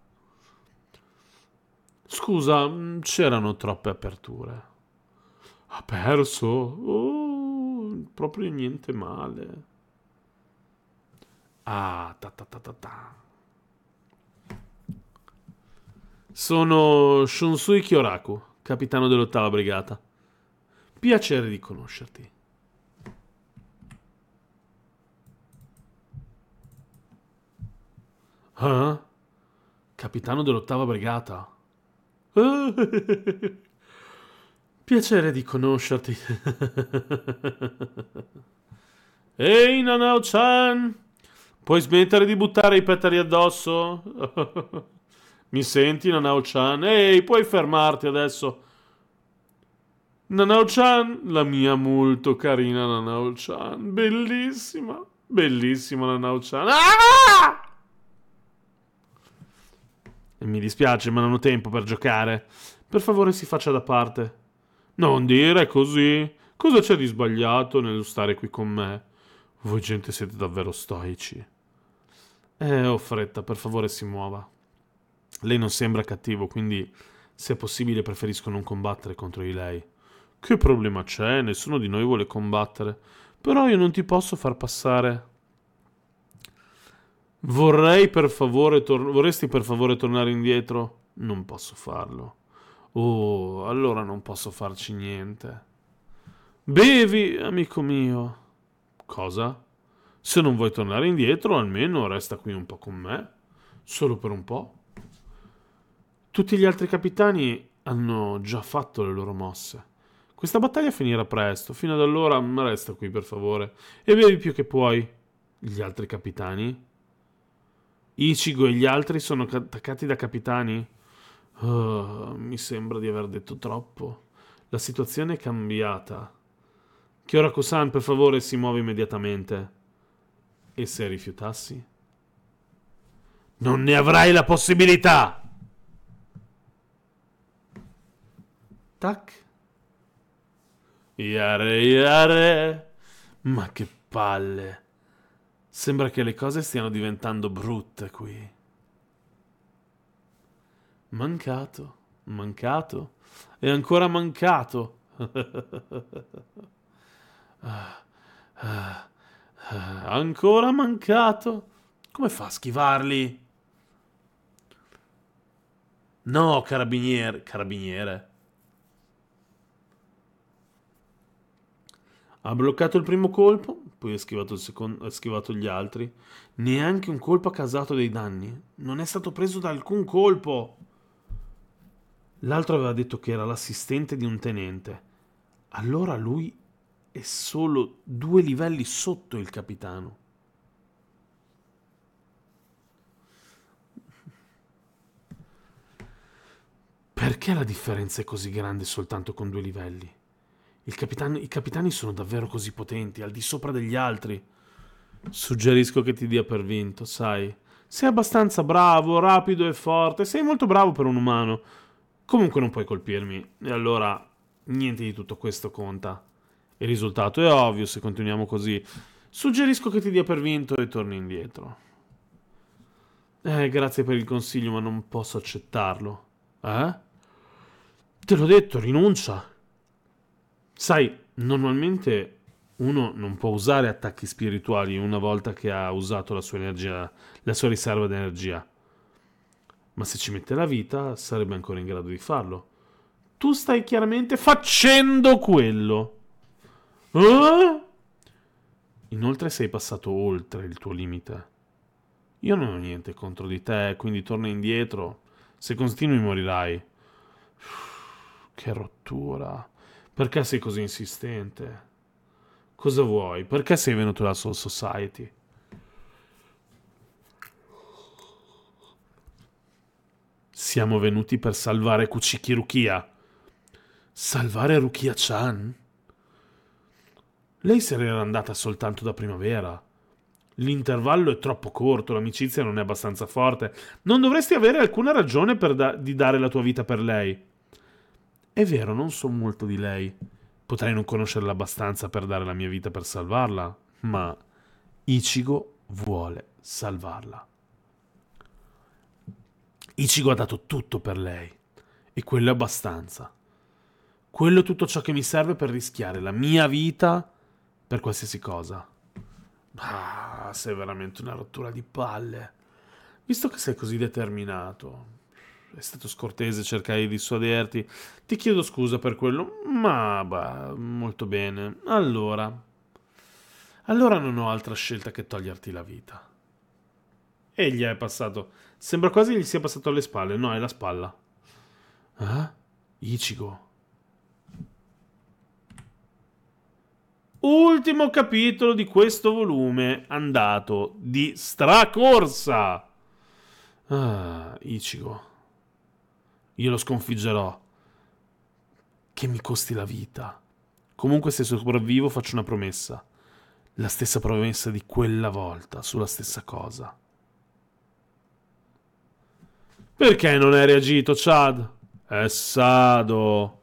Scusa, c'erano troppe aperture. Ha perso. Oh proprio niente male. Ah, ta ta ta ta ta. Sono Shunsui Kyoraku, capitano dell'ottava brigata. Piacere di conoscerti. Ah? Capitano dell'ottava brigata. Piacere di conoscerti. Ehi, Nanao-chan! Puoi smettere di buttare i petali addosso? Mi senti, Nanao-chan? Ehi, puoi fermarti adesso? Nanao-chan, la mia molto carina Nanao-chan, bellissima, bellissima Nanao-chan. Ah! Mi dispiace, ma non ho tempo per giocare. Per favore si faccia da parte. Non dire così. Cosa c'è di sbagliato nello stare qui con me? Voi gente siete davvero stoici. Eh, ho oh, fretta, per favore si muova. Lei non sembra cattivo, quindi se è possibile preferisco non combattere contro di lei. Che problema c'è? Nessuno di noi vuole combattere. Però io non ti posso far passare. Vorrei per favore tor- vorresti per favore tornare indietro? Non posso farlo. Oh, allora non posso farci niente. Bevi, amico mio. Cosa? Se non vuoi tornare indietro, almeno resta qui un po' con me. Solo per un po'. Tutti gli altri capitani hanno già fatto le loro mosse. Questa battaglia finirà presto, fino ad allora resta qui per favore e bevi più che puoi. Gli altri capitani? Ichigo e gli altri sono attaccati da capitani? Uh, mi sembra di aver detto troppo. La situazione è cambiata. Kyorako-san, per favore, si muove immediatamente. E se rifiutassi? Non ne avrai la possibilità! Tac. Iare, iare. Ma che palle. Sembra che le cose stiano diventando brutte qui mancato, mancato e ancora mancato. ancora mancato. Come fa a schivarli? No, carabiniere, carabiniere. Ha bloccato il primo colpo, poi ha schivato, secondo, ha schivato gli altri. Neanche un colpo ha causato dei danni. Non è stato preso da alcun colpo. L'altro aveva detto che era l'assistente di un tenente. Allora lui è solo due livelli sotto il capitano. Perché la differenza è così grande soltanto con due livelli? Capitan- I capitani sono davvero così potenti, al di sopra degli altri. Suggerisco che ti dia per vinto, sai. Sei abbastanza bravo, rapido e forte, sei molto bravo per un umano. Comunque non puoi colpirmi, e allora niente di tutto questo conta. Il risultato è ovvio, se continuiamo così, suggerisco che ti dia per vinto e torni indietro. Eh, grazie per il consiglio, ma non posso accettarlo. Eh? Te l'ho detto, rinuncia. Sai, normalmente uno non può usare attacchi spirituali una volta che ha usato la sua energia, la sua riserva d'energia ma se ci mette la vita sarebbe ancora in grado di farlo. Tu stai chiaramente facendo quello. Eh? Inoltre sei passato oltre il tuo limite. Io non ho niente contro di te, quindi torna indietro. Se continui morirai. Che rottura. Perché sei così insistente? Cosa vuoi? Perché sei venuto alla Soul Society? Siamo venuti per salvare Kuchiki Rukia. Salvare Rukia-chan? Lei se era andata soltanto da primavera. L'intervallo è troppo corto, l'amicizia non è abbastanza forte. Non dovresti avere alcuna ragione da- di dare la tua vita per lei. È vero, non so molto di lei. Potrei non conoscerla abbastanza per dare la mia vita per salvarla, ma Ichigo vuole salvarla. Ichigo ha dato tutto per lei. E quello è abbastanza. Quello è tutto ciò che mi serve per rischiare la mia vita per qualsiasi cosa. Ah, sei veramente una rottura di palle. Visto che sei così determinato, è stato scortese cercare di dissuaderti. Ti chiedo scusa per quello, ma bah, molto bene. Allora, allora non ho altra scelta che toglierti la vita. E gli è passato. Sembra quasi gli sia passato alle spalle. No, è la spalla. Ah? Ichigo. Ultimo capitolo di questo volume andato di stracorsa. Ah, Ichigo. Io lo sconfiggerò. Che mi costi la vita. Comunque se sopravvivo faccio una promessa. La stessa promessa di quella volta, sulla stessa cosa. Perché non hai reagito, Chad? È sado.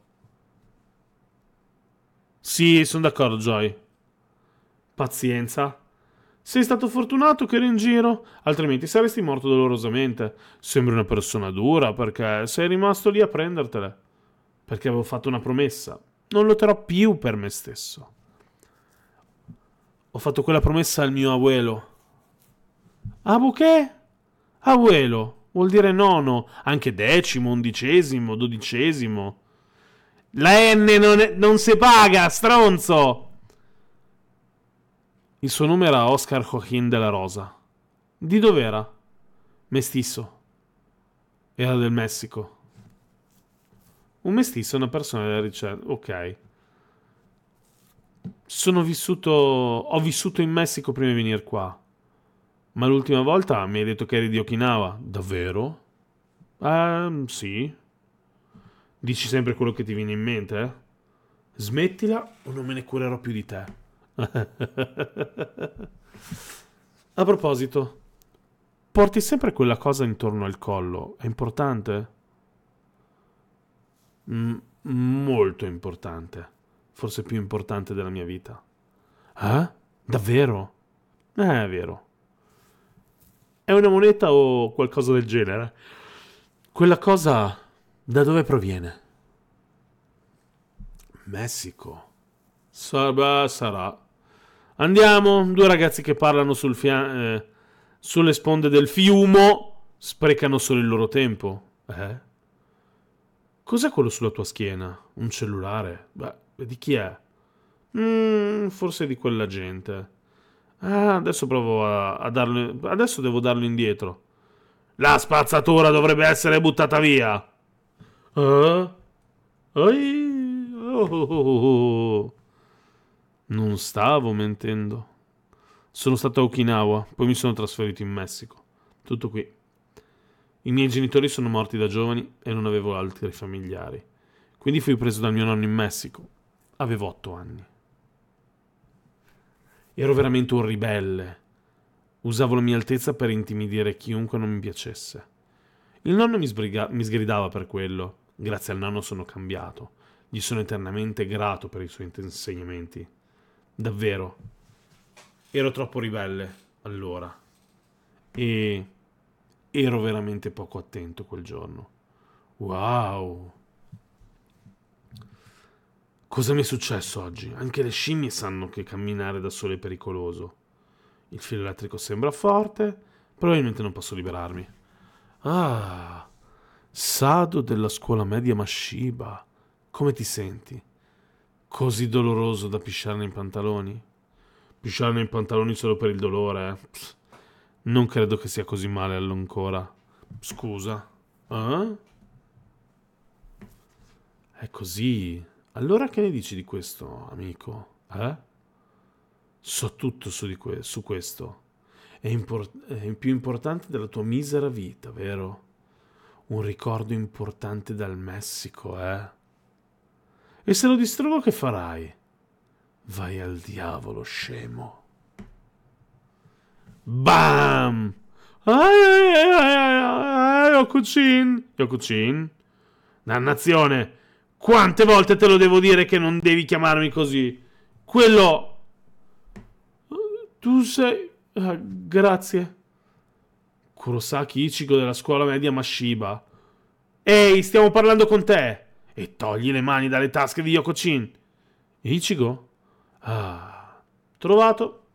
Sì, sono d'accordo, Joy. Pazienza. Sei stato fortunato che eri in giro, altrimenti saresti morto dolorosamente. Sembri una persona dura perché sei rimasto lì a prendertele. Perché avevo fatto una promessa. Non lotterò più per me stesso. Ho fatto quella promessa al mio abuelo. Abu che? Abuelo vuol dire nono, anche decimo, undicesimo, dodicesimo. La N non, è, non si paga, stronzo! Il suo nome era Oscar Joaquín della Rosa. Di dov'era? Mestisso. Era del Messico. Un mestisso è una persona della ricerca. Ok. Sono vissuto. Ho vissuto in Messico prima di venire qua. Ma l'ultima volta mi hai detto che eri di Okinawa. Davvero? Eh, sì. Dici sempre quello che ti viene in mente, eh? Smettila o non me ne curerò più di te. A proposito, porti sempre quella cosa intorno al collo. È importante? M- molto importante. Forse più importante della mia vita. Eh? Davvero? Eh, è vero. È una moneta o qualcosa del genere? Quella cosa da dove proviene? Messico. Sarà, sarà. Andiamo, due ragazzi che parlano sul fia- eh, sulle sponde del fiumo sprecano solo il loro tempo. Eh? Cos'è quello sulla tua schiena? Un cellulare? Beh, di chi è? Mm, forse di quella gente. Ah, adesso provo a, a darlo. Adesso devo darlo indietro. La spazzatura dovrebbe essere buttata via. Eh? Oh oh, oh, oh, oh, non stavo mentendo. Sono stato a Okinawa, poi mi sono trasferito in Messico. Tutto qui. I miei genitori sono morti da giovani e non avevo altri familiari. Quindi fui preso dal mio nonno in Messico. Avevo otto anni. Ero veramente un ribelle. Usavo la mia altezza per intimidire chiunque non mi piacesse. Il nonno mi, sbriga- mi sgridava per quello. Grazie al nonno sono cambiato. Gli sono eternamente grato per i suoi insegnamenti. Davvero. Ero troppo ribelle allora. E ero veramente poco attento quel giorno. Wow! Cosa mi è successo oggi? Anche le scimmie sanno che camminare da sole è pericoloso. Il filo elettrico sembra forte, probabilmente non posso liberarmi. Ah, Sado della scuola media Mashiba, come ti senti? Così doloroso da pisciare nei pantaloni? Pisciare nei pantaloni solo per il dolore, eh? Non credo che sia così male all'ancora. Scusa. Eh? È così, allora che ne dici di questo, amico? Eh? So tutto su, que- su questo. È, import- è più importante della tua misera vita, vero? Un ricordo importante dal Messico, eh? E se lo distruggo che farai? Vai al diavolo, scemo. Bam! Yokucin! Yokucin! Dannazione! Quante volte te lo devo dire che non devi chiamarmi così? Quello... Tu sei... Ah, grazie. Kurosaki Ichigo della scuola media Mashiba. Ehi, stiamo parlando con te! E togli le mani dalle tasche di Yokochin. Ichigo? Ah... Trovato.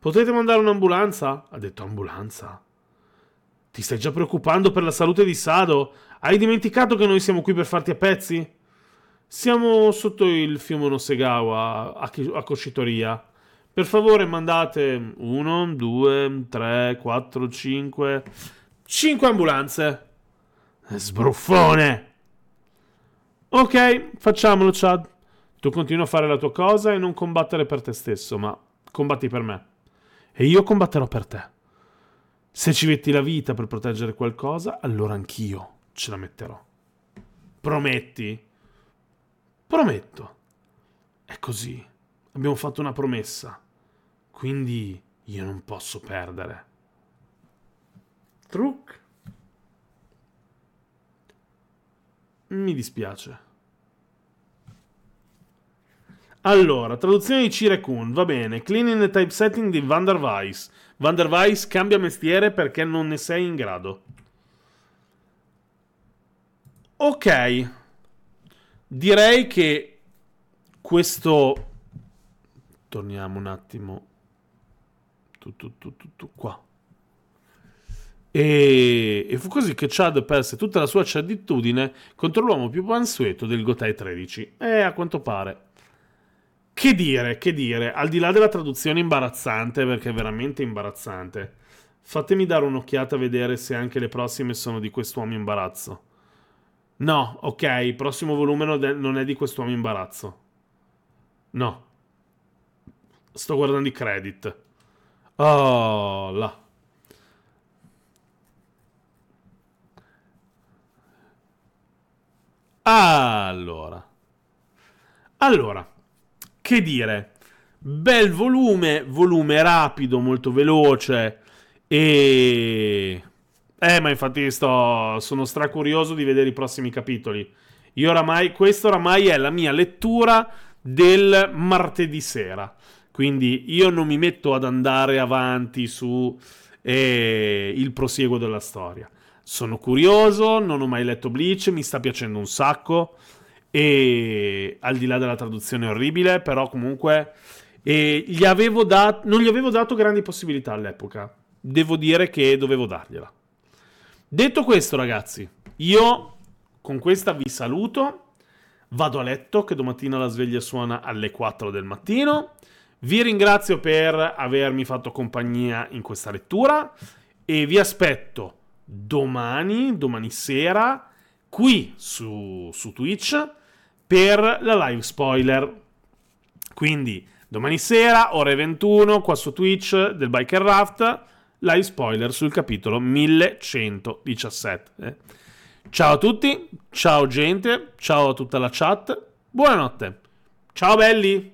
Potete mandare un'ambulanza? Ha detto ambulanza. Ti stai già preoccupando per la salute di Sado? Hai dimenticato che noi siamo qui per farti a pezzi? Siamo sotto il fiume Nosegawa a, Coscitoria. Per favore mandate 1, 2, 3, 4, 5, 5 ambulanze. Eh, sbruffone! Ok, facciamolo, Chad. Tu continua a fare la tua cosa e non combattere per te stesso, ma combatti per me. E io combatterò per te. Se ci metti la vita per proteggere qualcosa, allora anch'io ce la metterò. Prometti? Prometto. È così. Abbiamo fatto una promessa. Quindi io non posso perdere. Truc. Mi dispiace. Allora, traduzione di Cire Kun, va bene. Cleaning the typesetting di Van der Weiss. Van der Weiss cambia mestiere perché non ne sei in grado. Ok. Direi che questo... Torniamo un attimo. Tu, tu, tu, tu qua. E... e, fu così che Chad perse tutta la sua certitudine contro l'uomo più mansueto del Gotai 13. E a quanto pare. Che dire, che dire, al di là della traduzione imbarazzante, perché è veramente imbarazzante, fatemi dare un'occhiata a vedere se anche le prossime sono di quest'uomo imbarazzo. No, ok, il prossimo volume non è di quest'uomo imbarazzo. No. Sto guardando i credit. Oh, là. Allora. Allora, che dire? Bel volume, volume rapido, molto veloce e eh, ma infatti sto, sono stracurioso di vedere i prossimi capitoli. Io oramai, questa oramai è la mia lettura del martedì sera. Quindi io non mi metto ad andare avanti su eh, il prosieguo della storia. Sono curioso, non ho mai letto Bleach, mi sta piacendo un sacco. E al di là della traduzione orribile, però comunque E gli dat- non gli avevo dato grandi possibilità all'epoca. Devo dire che dovevo dargliela. Detto questo, ragazzi, io con questa vi saluto. Vado a letto, che domattina la sveglia suona alle 4 del mattino. Vi ringrazio per avermi fatto compagnia in questa lettura e vi aspetto domani, domani sera, qui su, su Twitch per la live spoiler. Quindi domani sera, ore 21, qua su Twitch del Biker Raft live spoiler sul capitolo 1117. Eh. Ciao a tutti, ciao gente, ciao a tutta la chat, buonanotte, ciao belli!